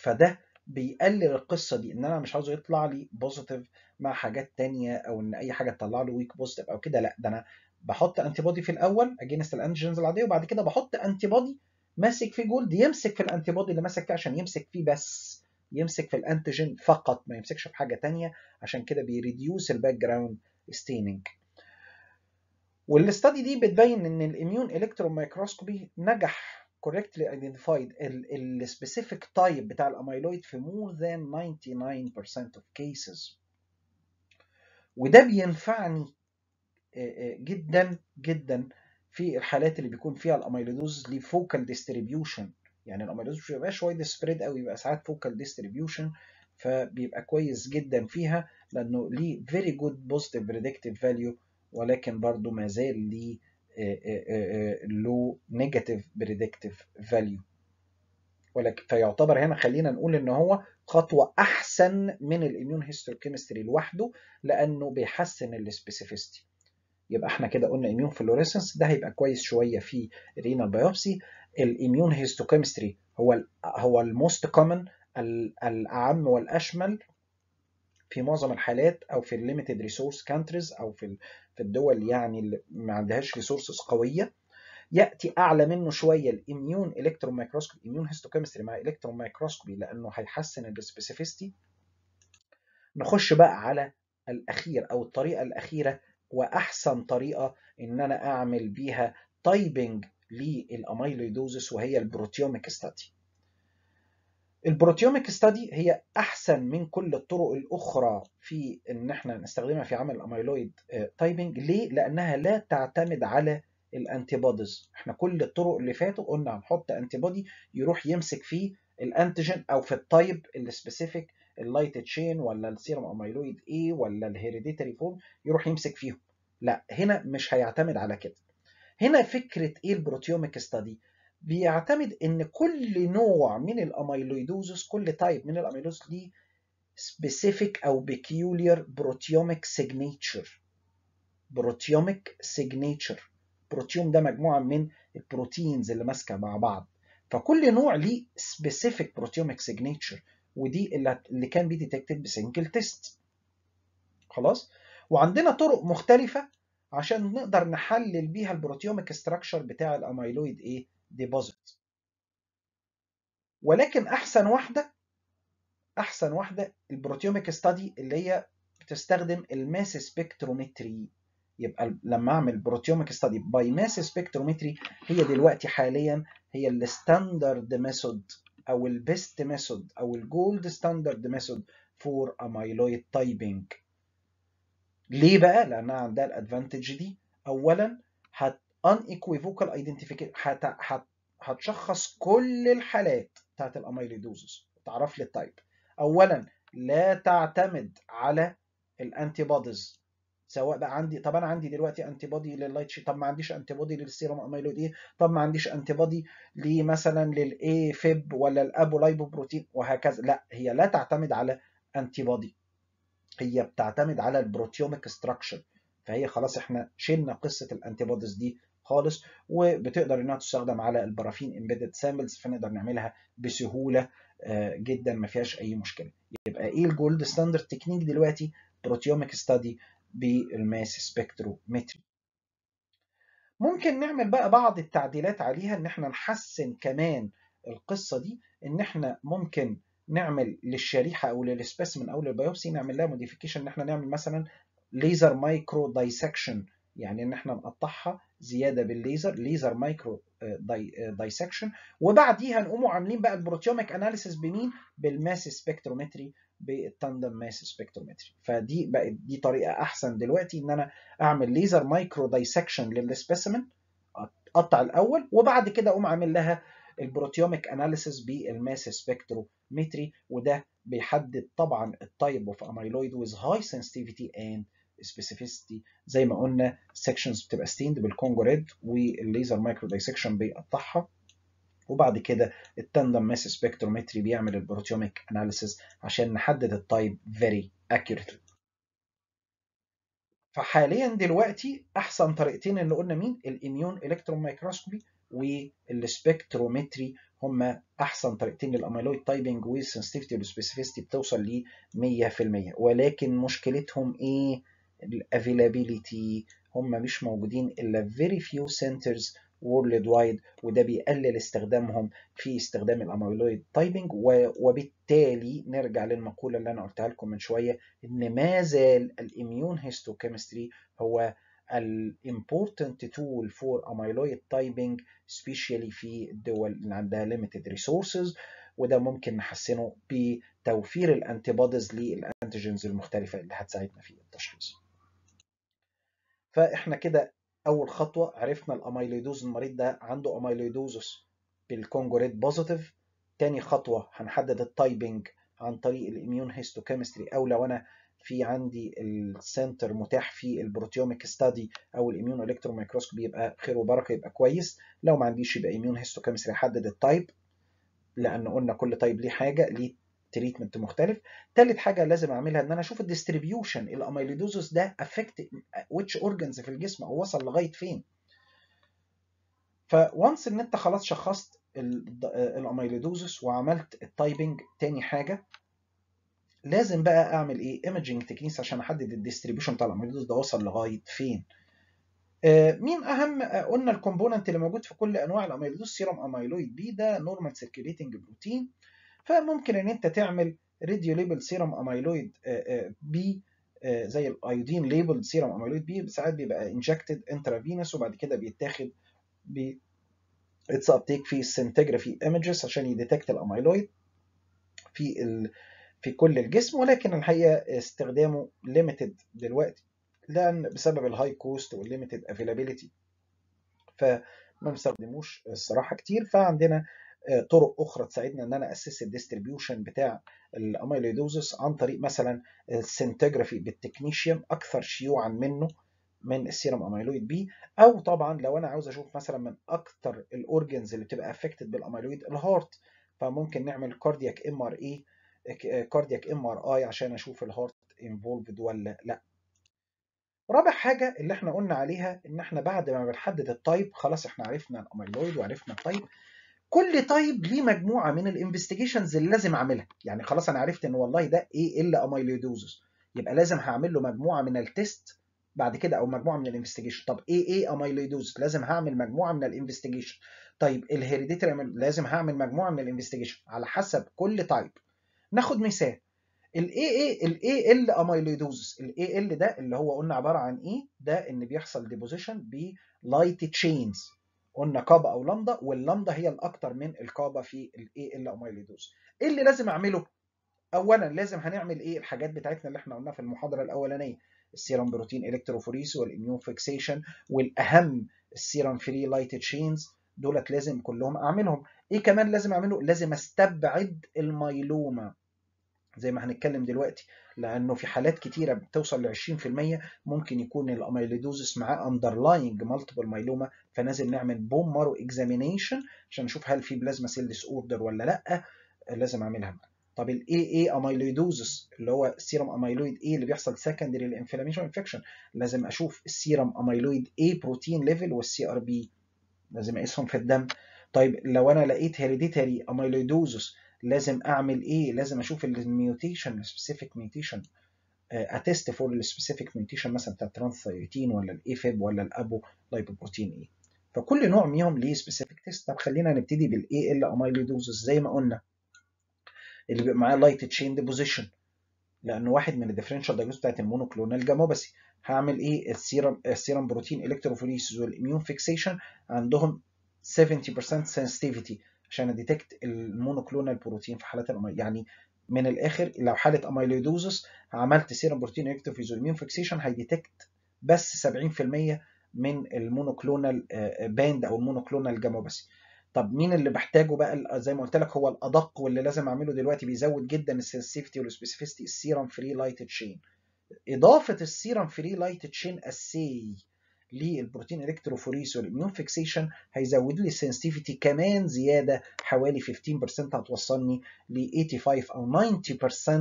فده بيقلل القصه دي ان انا مش عاوزه يطلع لي بوزيتيف مع حاجات تانية او ان اي حاجه تطلع له ويك بوزيتيف او كده لا ده انا بحط انتي بودي في الاول اجينست الانتيجينز العاديه وبعد كده بحط انتي بودي ماسك فيه جولد يمسك في الانتي بودي اللي ماسك فيه عشان يمسك فيه بس يمسك في الانتيجين فقط ما يمسكش في حاجه تانية عشان كده بيريديوس الباك جراوند ستيننج والاستادي دي بتبين ان الاميون الكترون مايكروسكوبي نجح correctly identified ال specific type بتاع الاميلويد في more than 99% of cases وده بينفعني جدا جدا في الحالات اللي بيكون فيها الاميلويدوز ليه focal ديستريبيوشن يعني الاميلويدوز مش بيبقاش وايد سبريد قوي بيبقى ساعات فوكال ديستريبيوشن فبيبقى كويس جدا فيها لانه ليه very good positive predictive value ولكن برضه ما زال ليه آه، آه، آه، له نيجاتيف بريدكتيف فاليو ولكن فيعتبر هنا خلينا نقول ان هو خطوه احسن من الاميون هيستوكيمستري لوحده لانه بيحسن السبيسيفيستي يبقى احنا كده قلنا اميون فلوريسنس ده هيبقى كويس شويه في رينال بايوبسي الاميون هيستوكيمستري هو هو الموست كومن الاعم والاشمل في معظم الحالات او في الليميتد ريسورس كانتريز او في في الدول يعني اللي ما عندهاش ريسورسز قويه ياتي اعلى منه شويه الاميون الكترون مايكروسكوبي اميون هيستوكيمستري مع الكترون مايكروسكوبي لانه هيحسن السبيسيفيستي نخش بقى على الاخير او الطريقه الاخيره واحسن طريقه ان انا اعمل بيها تايبنج للاميلويدوزس وهي البروتيوميك ستادي البروتيوميك ستادي هي احسن من كل الطرق الاخرى في ان احنا نستخدمها في عمل الاميلويد آه، تايبنج ليه لانها لا تعتمد على الانتي بوديز احنا كل الطرق اللي فاتوا قلنا هنحط انتي بودي يروح يمسك في الانتيجين او في التايب السبيسيفيك اللايت تشين ولا السيرم اميلويد اي ولا الهيريديتري فورم يروح يمسك فيهم لا هنا مش هيعتمد على كده هنا فكره ايه البروتيوميك ستادي بيعتمد ان كل نوع من الاميلويدوزس كل تايب من الاميلويدوز ليه specific او peculiar proteomic signature proteomic signature بروتيوم ده مجموعه من البروتينز اللي ماسكه مع بعض فكل نوع ليه specific proteomic signature ودي اللي كان ديتكتد بسنجل تيست خلاص وعندنا طرق مختلفه عشان نقدر نحلل بيها البروتيوميك ستراكشر بتاع الاميلويد ايه ديبوزيت ولكن احسن واحده احسن واحده البروتيوميك ستادي اللي هي بتستخدم الماس سبكترومتري يبقى لما اعمل بروتيوميك ستادي باي ماس سبكترومتري هي دلوقتي حاليا هي الستاندرد ميثود او البيست ميثود او الجولد ستاندرد ميثود فور امايلويد تايبنج ليه بقى لانها عندها الادفانتج دي اولا هت unequivocal identification هت... هت... هتشخص كل الحالات بتاعت الاميليدوزس تعرف لي التايب اولا لا تعتمد على الانتي بوديز سواء بقى عندي طب انا عندي دلوقتي انتي بودي لللايت طب ما عنديش انتي بودي للسيروم اميلويد ايه طب ما عنديش انتي بودي لمثلا للاي فيب ولا الابو لايبو بروتين وهكذا لا هي لا تعتمد على انتي بودي هي بتعتمد على البروتيوميك ستراكشر فهي خلاص احنا شلنا قصه الانتي بوديز دي خالص وبتقدر انها تستخدم على البرافين امبيدد سامبلز فنقدر نعملها بسهوله آه، جدا ما فيهاش اي مشكله يبقى ايه الجولد ستاندرد تكنيك دلوقتي بروتيوميك ستادي بالماس سبكترومتري ممكن نعمل بقى بعض التعديلات عليها ان احنا نحسن كمان القصه دي ان احنا ممكن نعمل للشريحه او للسبيسمن او للبيوبسي نعمل لها موديفيكيشن ان احنا نعمل مثلا ليزر مايكرو دايسكشن يعني ان احنا نقطعها زياده بالليزر ليزر مايكرو آه، آه، دايسكشن وبعديها نقوموا عاملين بقى البروتيوميك اناليسيس بمين بالماس سبكترومتري بالتاندم ماس سبكترومتري فدي بقت دي طريقه احسن دلوقتي ان انا اعمل ليزر مايكرو دايسكشن للسبيسيمن اقطع الاول وبعد كده اقوم عامل لها البروتيوميك اناليسيس بالماس سبكترومتري وده بيحدد طبعا التايب اوف اميلويد ويز هاي سنسيتيفيتي اند سبيسيفيستي زي ما قلنا سيكشنز بتبقى ستيند بالكونجو ريد والليزر مايكرو دايسكشن بيقطعها وبعد كده التندم ماس سبكترومتري بيعمل البروتيوميك اناليسيس عشان نحدد التايب فيري اكيوريتلي فحاليا دلوقتي احسن طريقتين اللي قلنا مين الاميون الكترون مايكروسكوبي والسبكترومتري هما احسن طريقتين للاميلويد تايبنج والسنسيتيفيتي والسبيسيفيستي بتوصل ل 100% ولكن مشكلتهم ايه الافيلابيليتي هم مش موجودين الا في فيو سنترز وورلد وايد وده بيقلل استخدامهم في استخدام الاميلويد تايبنج وبالتالي نرجع للمقوله اللي انا قلتها لكم من شويه ان ما زال الاميون هيستوكيمستري هو الامبورتنت تول فور اميلويد تايبنج سبيشالي في الدول اللي عندها ليميتد ريسورسز وده ممكن نحسنه بتوفير الانتي بوديز للانتيجنز المختلفه اللي هتساعدنا في التشخيص. فاحنا كده اول خطوه عرفنا الاميلويدوز المريض ده عنده اميلويدوزس بالكونجوريت بوزيتيف تاني خطوه هنحدد التايبنج عن طريق الاميون هيستوكيمستري او لو انا في عندي السنتر متاح في البروتيوميك ستادي او الاميون الكترون مايكروسكوب يبقى خير وبركه يبقى كويس لو ما عنديش يبقى اميون هيستوكيمستري احدد التايب لان قلنا كل تايب ليه حاجه ليه تريتمنت مختلف تالت حاجه لازم اعملها ان انا اشوف الديستريبيوشن الاميليدوزس ده افكت ويتش اورجنز في الجسم او وصل لغايه فين فوانس ان انت خلاص شخصت الاميليدوزس وعملت التايبنج تاني حاجه لازم بقى اعمل ايه ايمجنج تكنيكس عشان احدد الديستريبيوشن بتاع الاميلودوز ده وصل لغايه فين آه، مين اهم قلنا الكومبوننت اللي موجود في كل انواع الاميلودوز سيروم اميلويد بي ده نورمال سيركيليتنج بروتين فممكن ان انت تعمل راديو ليبل سيرم اميلويد بي زي الايودين ليبل سيرم اميلويد بي ساعات بيبقى انجكتد انترافينس وبعد كده بيتاخد ب اتس ابتيك في السنتجرافي ايمجز عشان يديتكت الاميلويد في ال... في كل الجسم ولكن الحقيقه استخدامه ليميتد دلوقتي لان بسبب الهاي كوست والليميتد افيلابيلتي فما بنستخدموش الصراحه كتير فعندنا آه، طرق اخرى تساعدنا ان انا اسس الديستريبيوشن بتاع الاميلويدوزس عن طريق مثلا السنتجرافي بالتكنيشيوم اكثر شيوعا منه من السيرم اميلويد بي او طبعا لو انا عاوز اشوف مثلا من اكثر الاورجنز اللي بتبقى افكتد بالاميلويد الهارت فممكن نعمل كاردياك ام ار اي كاردياك ام ار اي عشان اشوف الهارت انفولفد ولا لا رابع حاجه اللي احنا قلنا عليها ان احنا بعد ما بنحدد التايب خلاص احنا عرفنا الاميلويد وعرفنا التايب كل تايب ليه مجموعه من الانفستيجيشنز اللي لازم اعملها يعني خلاص انا عرفت ان والله ده ايه ال اميلويدوزس يبقى لازم هعمل له مجموعه من التيست بعد كده او مجموعه من الانفستيجيشن طب ايه ايه اميلويدوزس لازم هعمل مجموعه من الانفستيجيشن طيب الهيريديتري لازم هعمل مجموعه من الانفستيجيشن على حسب كل تايب ناخد مثال الاي اي الاي ال اميلويدوزس الاي ال ده اللي هو قلنا عباره عن ايه ده ان بيحصل ديبوزيشن بلايت تشينز قلنا كابا او لامدا واللامدا هي الاكثر من الكابا في الاي ال امايليدوز ايه اللي لازم اعمله اولا لازم هنعمل ايه الحاجات بتاعتنا اللي احنا قلناها في المحاضره الاولانيه السيرم بروتين الكتروفوريس والاميون فيكسيشن والاهم السيرم فري لايت تشينز دولت لازم كلهم اعملهم ايه كمان لازم اعمله لازم استبعد الميلوما زي ما هنتكلم دلوقتي لانه في حالات كتيره بتوصل ل 20% ممكن يكون الاميليدوزس معاه اندرلاينج مالتيبل مايلوما فنازل نعمل بون مارو اكزامينيشن عشان نشوف هل في بلازما سيل ديس اوردر ولا لا لازم اعملها معاه طب الاي اي اميلويدوزس اللي هو السيرم اميلويد اي اللي بيحصل سكندري للانفلاميشن انفكشن لازم اشوف السيرم اميلويد اي بروتين ليفل والسي ار بي لازم اقيسهم في الدم طيب لو انا لقيت هيريديتري اميلويدوزس لازم اعمل ايه لازم اشوف الميوتيشن السبيسيفيك ميوتيشن اتست فور السبيسيفيك ميوتيشن مثلا بتاع الترانثيوتين ولا الايفيب ولا الابو لايبوبروتين ايه فكل نوع منهم ليه سبيسيفيك تيست طب خلينا نبتدي بالاي ال اميلودوزس زي ما قلنا اللي بيبقى معاه لايت تشين ديبوزيشن لان واحد من الديفرنشال دايجنوز بتاعت المونوكلونال جاموباسي هعمل ايه السيرم السيرم بروتين الكتروفوريسز والاميون فيكسيشن عندهم 70% سنسيتيفيتي عشان اديتكت المونوكلونال بروتين في حالات الأمي... يعني من الاخر لو حاله اميلويدوزس عملت سيرم بروتين اكتف فيزويمين فيكسيشن هيديتكت بس 70% من المونوكلونال باند آه، آه، او المونوكلونال جاموباسي طب مين اللي بحتاجه بقى زي ما قلت لك هو الادق واللي لازم اعمله دلوقتي بيزود جدا السنسيفتي والسبيسيفيستي السيرم فري لايت تشين اضافه السيرم فري لايت تشين اسي للبروتين الكتروفوريس والاميون فيكسيشن هيزود لي السنسيتيفيتي كمان زياده حوالي 15% هتوصلني ل 85 او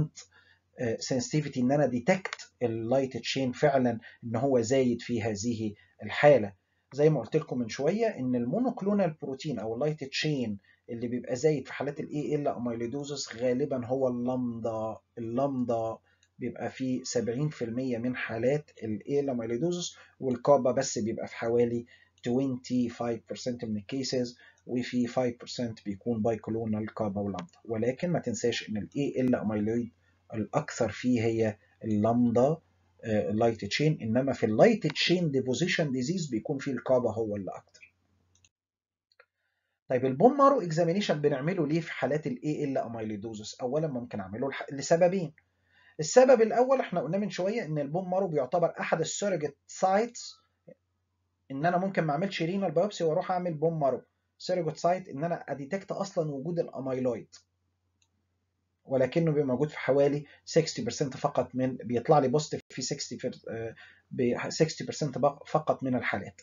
90% سنسيتيفيتي آه، ان انا ديتكت اللايت تشين فعلا ان هو زايد في هذه الحاله زي ما قلت لكم من شويه ان المونوكلونال بروتين او اللايت تشين اللي بيبقى زايد في حالات الاي ال اميلودوزس غالبا هو اللامدا اللامدا بيبقى في 70% من حالات الإيلاميليدوزس والكابا بس بيبقى في حوالي 25% من الكيسز وفي 5% بيكون بايكولونال كابا ولامدا ولكن ما تنساش ان الاي ال اميلويد الاكثر فيه هي اللامدا اللايت آه، تشين انما في اللايت تشين ديبوزيشن ديزيز بيكون فيه الكابا هو اللي اكتر طيب البون مارو اكزامينيشن بنعمله ليه في حالات الاي ال اميلويدوزس اولا ممكن اعمله لسببين السبب الاول احنا قلنا من شويه ان البون مارو بيعتبر احد السيرجت سايتس ان انا ممكن ما اعملش رينال بايوبسي واروح اعمل بون مارو سيرجت سايت ان انا اديتكت اصلا وجود الاميلويد ولكنه بيبقى موجود في حوالي 60% فقط من بيطلع لي بوست في 60 60% فقط من الحالات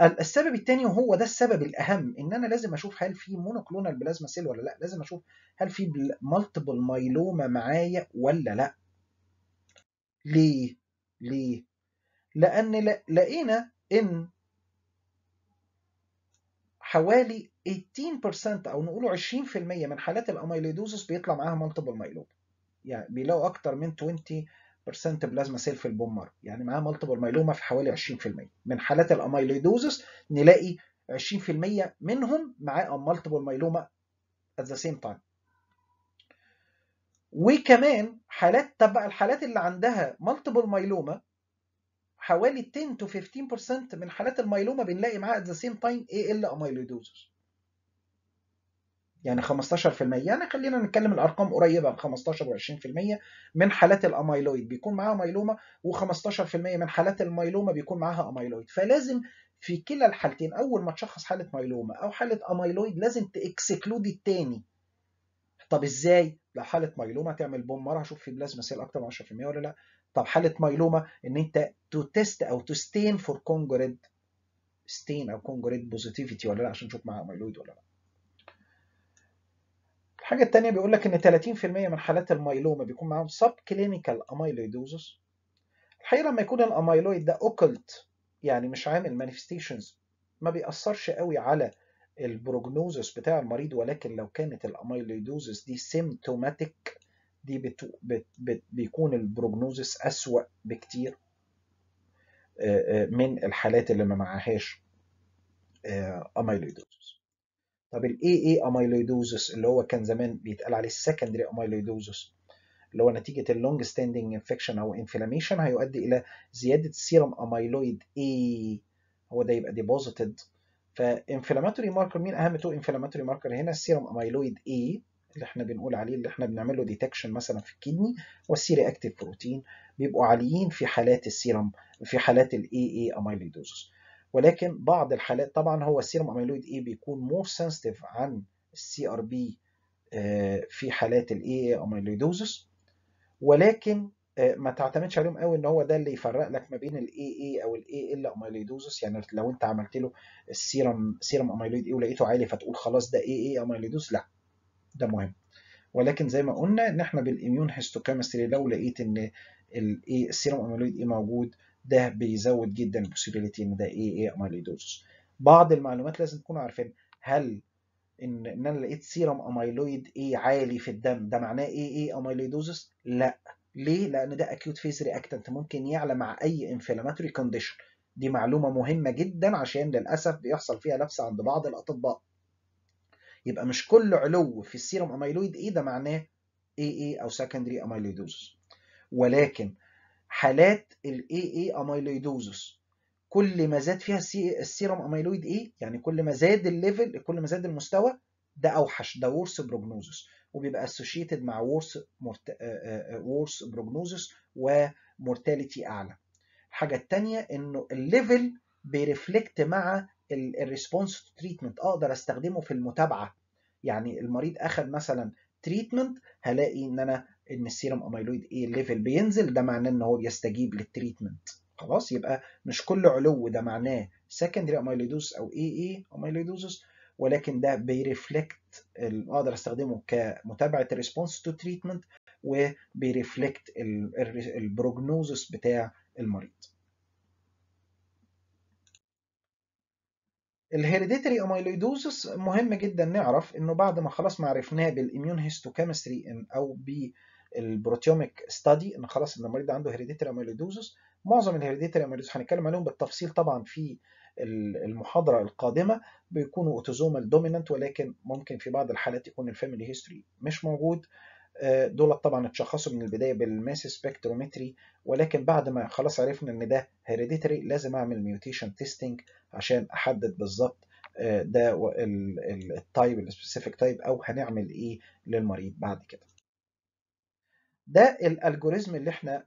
السبب الثاني وهو ده السبب الاهم ان انا لازم اشوف هل في مونوكلونال بلازما سيل ولا لا لازم اشوف هل في مالتيبل مايلوما معايا ولا لا ليه ليه لأن لقينا إن حوالي 18% أو نقول 20% من حالات الأميليدوزس بيطلع معاها مالتيبل مايلوما يعني بيلاقوا أكتر من 20% بلازما سيل في البومر يعني معاها مالتيبل مايلوما في حوالي 20% من حالات الأميليدوزس نلاقي 20% منهم معاه مالتيبل مايلوما at the same time وكمان حالات طب الحالات اللي عندها مالتيبل مايلوما حوالي 10 to 15% من حالات المايلوما بنلاقي معاها at the same time AL amyloidosis يعني 15% يعني خلينا نتكلم الارقام قريبه 15 و20% من حالات الامايلويد بيكون معاها مايلوما و15% من حالات المايلوما بيكون معاها امايلويد فلازم في كلا الحالتين اول ما تشخص حاله مايلوما او حاله امايلويد لازم تاكسكلود التاني طب ازاي لا حاله مايلوما تعمل بوم مره هشوف في بلازما سيل اكتر من 10% ولا لا طب حاله مايلوما ان انت تو تيست او تو ستين فور كونجريد ستين او كونجريد بوزيتيفيتي ولا لا عشان نشوف معاها مايلويد ولا لا الحاجة التانية بيقول لك إن 30% من حالات المايلوما بيكون معاهم سب كلينيكال أمايلويدوزس الحقيقة لما يكون الأمايلويد ده أوكلت يعني مش عامل مانيفستيشنز ما بيأثرش قوي على البروجنوزس بتاع المريض ولكن لو كانت الاميلويدوزس دي سيمتوماتيك دي بتو بت بت بيكون البروجنوزس أسوأ بكتير آه، آه، من الحالات اللي ما معهاش اميلويدوزس آه، طب الاي اي اميلويدوزس اللي هو كان زمان بيتقال عليه السكندري اميلويدوزس اللي هو نتيجة اللونج ستاندنج انفكشن او انفلاميشن هيؤدي الى زيادة السيرم اميلويد اي هو ده يبقى ديبوزيتد فانفلاماتوري ماركر مين اهم تو انفلاماتوري ماركر هنا السيروم اميلويد اي اللي احنا بنقول عليه اللي احنا بنعمل له ديتكشن مثلا في الكدني والسي رياكتيف بروتين بيبقوا عاليين في حالات السيروم في حالات الاي اي اميلويدوزس ولكن بعض الحالات طبعا هو السيروم اميلويد اي بيكون مور سنسيتيف عن السي ار بي آه، في حالات الاي اي اميلويدوزس ولكن آه، ما تعتمدش عليهم قوي ان هو ده اللي يفرق لك ما بين الاي اي او الاي ال اميلويدوزس يعني لو انت عملت له السيرم سيرم اميلويد اي ولقيته عالي فتقول خلاص ده اي اي اميلويدوز لا ده مهم ولكن زي ما قلنا ان احنا بالاميون هيستوكيمستري لو لقيت ان الاي السيرم اميلويد اي موجود ده بيزود جدا البوسيبيليتي ان ده اي اي اميلويدوزس بعض المعلومات لازم تكونوا عارفين هل ان ان انا لقيت سيرم اميلويد اي عالي في الدم ده معناه اي اي اميلويدوزس لا ليه؟ لأن ده أكيوت phase رياكتنت ممكن يعلى مع أي انفلاماتوري كونديشن دي معلومة مهمة جدا عشان للأسف بيحصل فيها لبس عند بعض الأطباء يبقى مش كل علو في السيروم أميلويد إيه ده معناه اي اي او سكندري amyloidosis ولكن حالات الاي اي amyloidosis كل ما زاد فيها السيروم اميلويد إيه يعني كل ما زاد الليفل كل ما زاد المستوى ده اوحش ده ورث بروجنوزس وبيبقى associated مع worse, morta, آه، آه، آه، prognosis ومورتاليتي أعلى الحاجة التانية إنه الليفل بيرفلكت مع الريسبونس تو تريتمنت اقدر استخدمه في المتابعه يعني المريض اخذ مثلا تريتمنت هلاقي ان انا ان السيرم اميلويد ايه الليفل بينزل ده معناه ان هو بيستجيب للتريتمنت خلاص يبقى مش كل علو ده معناه سكندري اميلويدوس او اي اي اميلويدوس ولكن ده بيرفلكت اقدر استخدمه كمتابعه الريسبونس تو تريتمنت وبيرفلكت البروجنوزس بتاع المريض الهيريديتري اميلويدوزس مهم جدا نعرف انه بعد ما خلاص ما عرفناه بالاميون هيستوكيمستري او بالبروتيوميك ستادي ان خلاص ان المريض عنده هيريديتري اميلويدوزس معظم الهيريديتري اميلويدوزس هنتكلم عليهم بالتفصيل طبعا في المحاضرة القادمة بيكونوا اوتوزومال دومينانت ولكن ممكن في بعض الحالات يكون الفاميلي هيستوري مش موجود آه، دول طبعا اتشخصوا من البداية بالماس سبكترومتري ولكن بعد ما خلاص عرفنا ان ده هيريديتري لازم اعمل ميوتيشن تيستنج عشان احدد بالظبط آه، ده التايب السبيسيفيك تايب او هنعمل ايه للمريض بعد كده ده الالجوريزم اللي احنا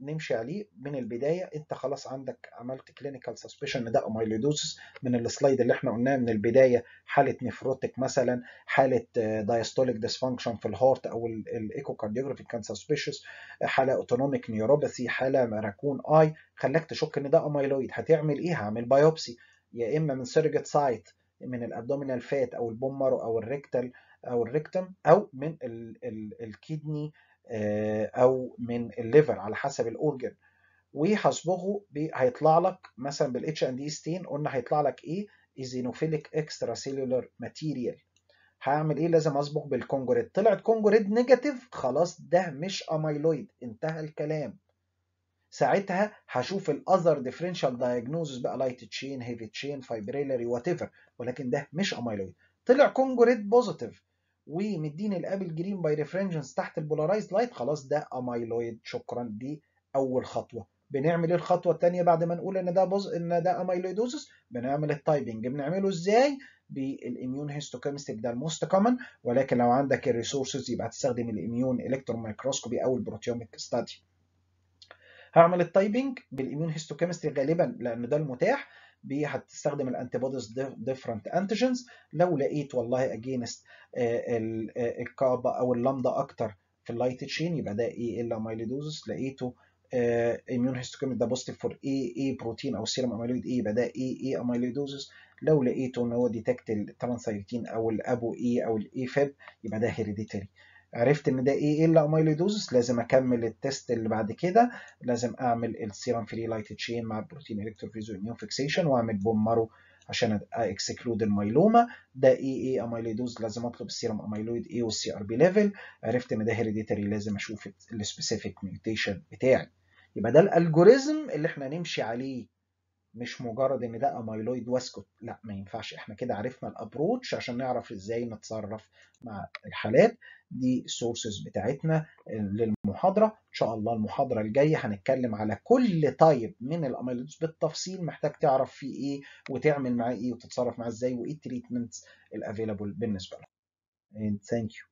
نمشي عليه من البدايه انت خلاص عندك عملت كلينيكال سسبشن ان ده اميلودوسس من السلايد اللي احنا قلناه من البدايه حاله نفروتك مثلا حاله دايستوليك آه، ديسفانكشن في الهارت او الايكو كارديوجرافي كان سسبشس حاله اوتونوميك نيوروباثي حاله راكون اي خلاك تشك ان ده اميلويد هتعمل ايه هعمل بايوبسي يا اما من سيرجت سايت من الابدومينال فات او البومر او الريكتال او الريكتم او من الكيدني آه، او من الليفر على حسب الاورجن وهصبغه هيطلع لك مثلا بالاتش اند اي ستين قلنا هيطلع لك ايه ايزينوفيليك اكسترا سيلولار ماتيريال هعمل ايه لازم اصبغ بالكونجوريد طلعت كونجوريد نيجاتيف خلاص ده مش اميلويد انتهى الكلام ساعتها هشوف الاذر ديفرنشال دايجنوزز بقى لايت تشين هيفي تشين فايبريلري وات ايفر ولكن ده مش اميلويد طلع كونجوريد بوزيتيف ومديني الابل جرين باي ريفرنجنس تحت البولارايز لايت خلاص ده امايلويد شكرا دي اول خطوه بنعمل ايه الخطوه الثانيه بعد ما نقول ان ده بز... ان ده امايلويدوزس بنعمل التايبنج بنعمله ازاي بالاميون هيستوكيمستري ده الموست كومن ولكن لو عندك الريسورسز يبقى هتستخدم الاميون الكترون مايكروسكوبي او البروتيوميك ستادي هعمل التايبنج بالاميون هيستوكيمستري غالبا لان ده المتاح هتستخدم الانتي بوديز ديفرنت انتيجنز لو لقيت والله اجينست آه، آه، الكابا او اللامدا اكتر في اللايت تشين يبقى ده ايه الا مايليدوزس لقيته اميون آه، هيستوكيم ده بوزيتيف فور اي اي بروتين او سيرم اميلويد اي يبقى ده اي اي اميلويدوزس لو لقيته ان هو ديتكت الترانسايتين او الابو اي او الاي فيب يبقى ده هيريديتري عرفت ان ده ايه ايه الاميلويدوزس لازم اكمل التيست اللي بعد كده لازم اعمل السيرم فري لايت تشين مع البروتين الكتروفيزو اميون فيكسيشن واعمل بومارو عشان اكسكلود آه، المايلوما ده ايه ايه اميلويدوز لازم اطلب السيرم اميلويد ايه والسي ار بي ليفل عرفت ان ده هيريديتري لازم اشوف السبيسيفيك ميوتيشن بتاعي يبقى ده الالجوريزم اللي احنا نمشي عليه مش مجرد ان ده اميلويد واسكت لا ما ينفعش احنا كده عرفنا الابروتش عشان نعرف ازاي نتصرف مع الحالات دي السورسز بتاعتنا للمحاضره ان شاء الله المحاضره الجايه هنتكلم على كل تايب من الاميلويدز بالتفصيل محتاج تعرف فيه ايه وتعمل معاه ايه وتتصرف معاه ازاي وايه التريتمنتس الافيلابل بالنسبه لك ثانك يو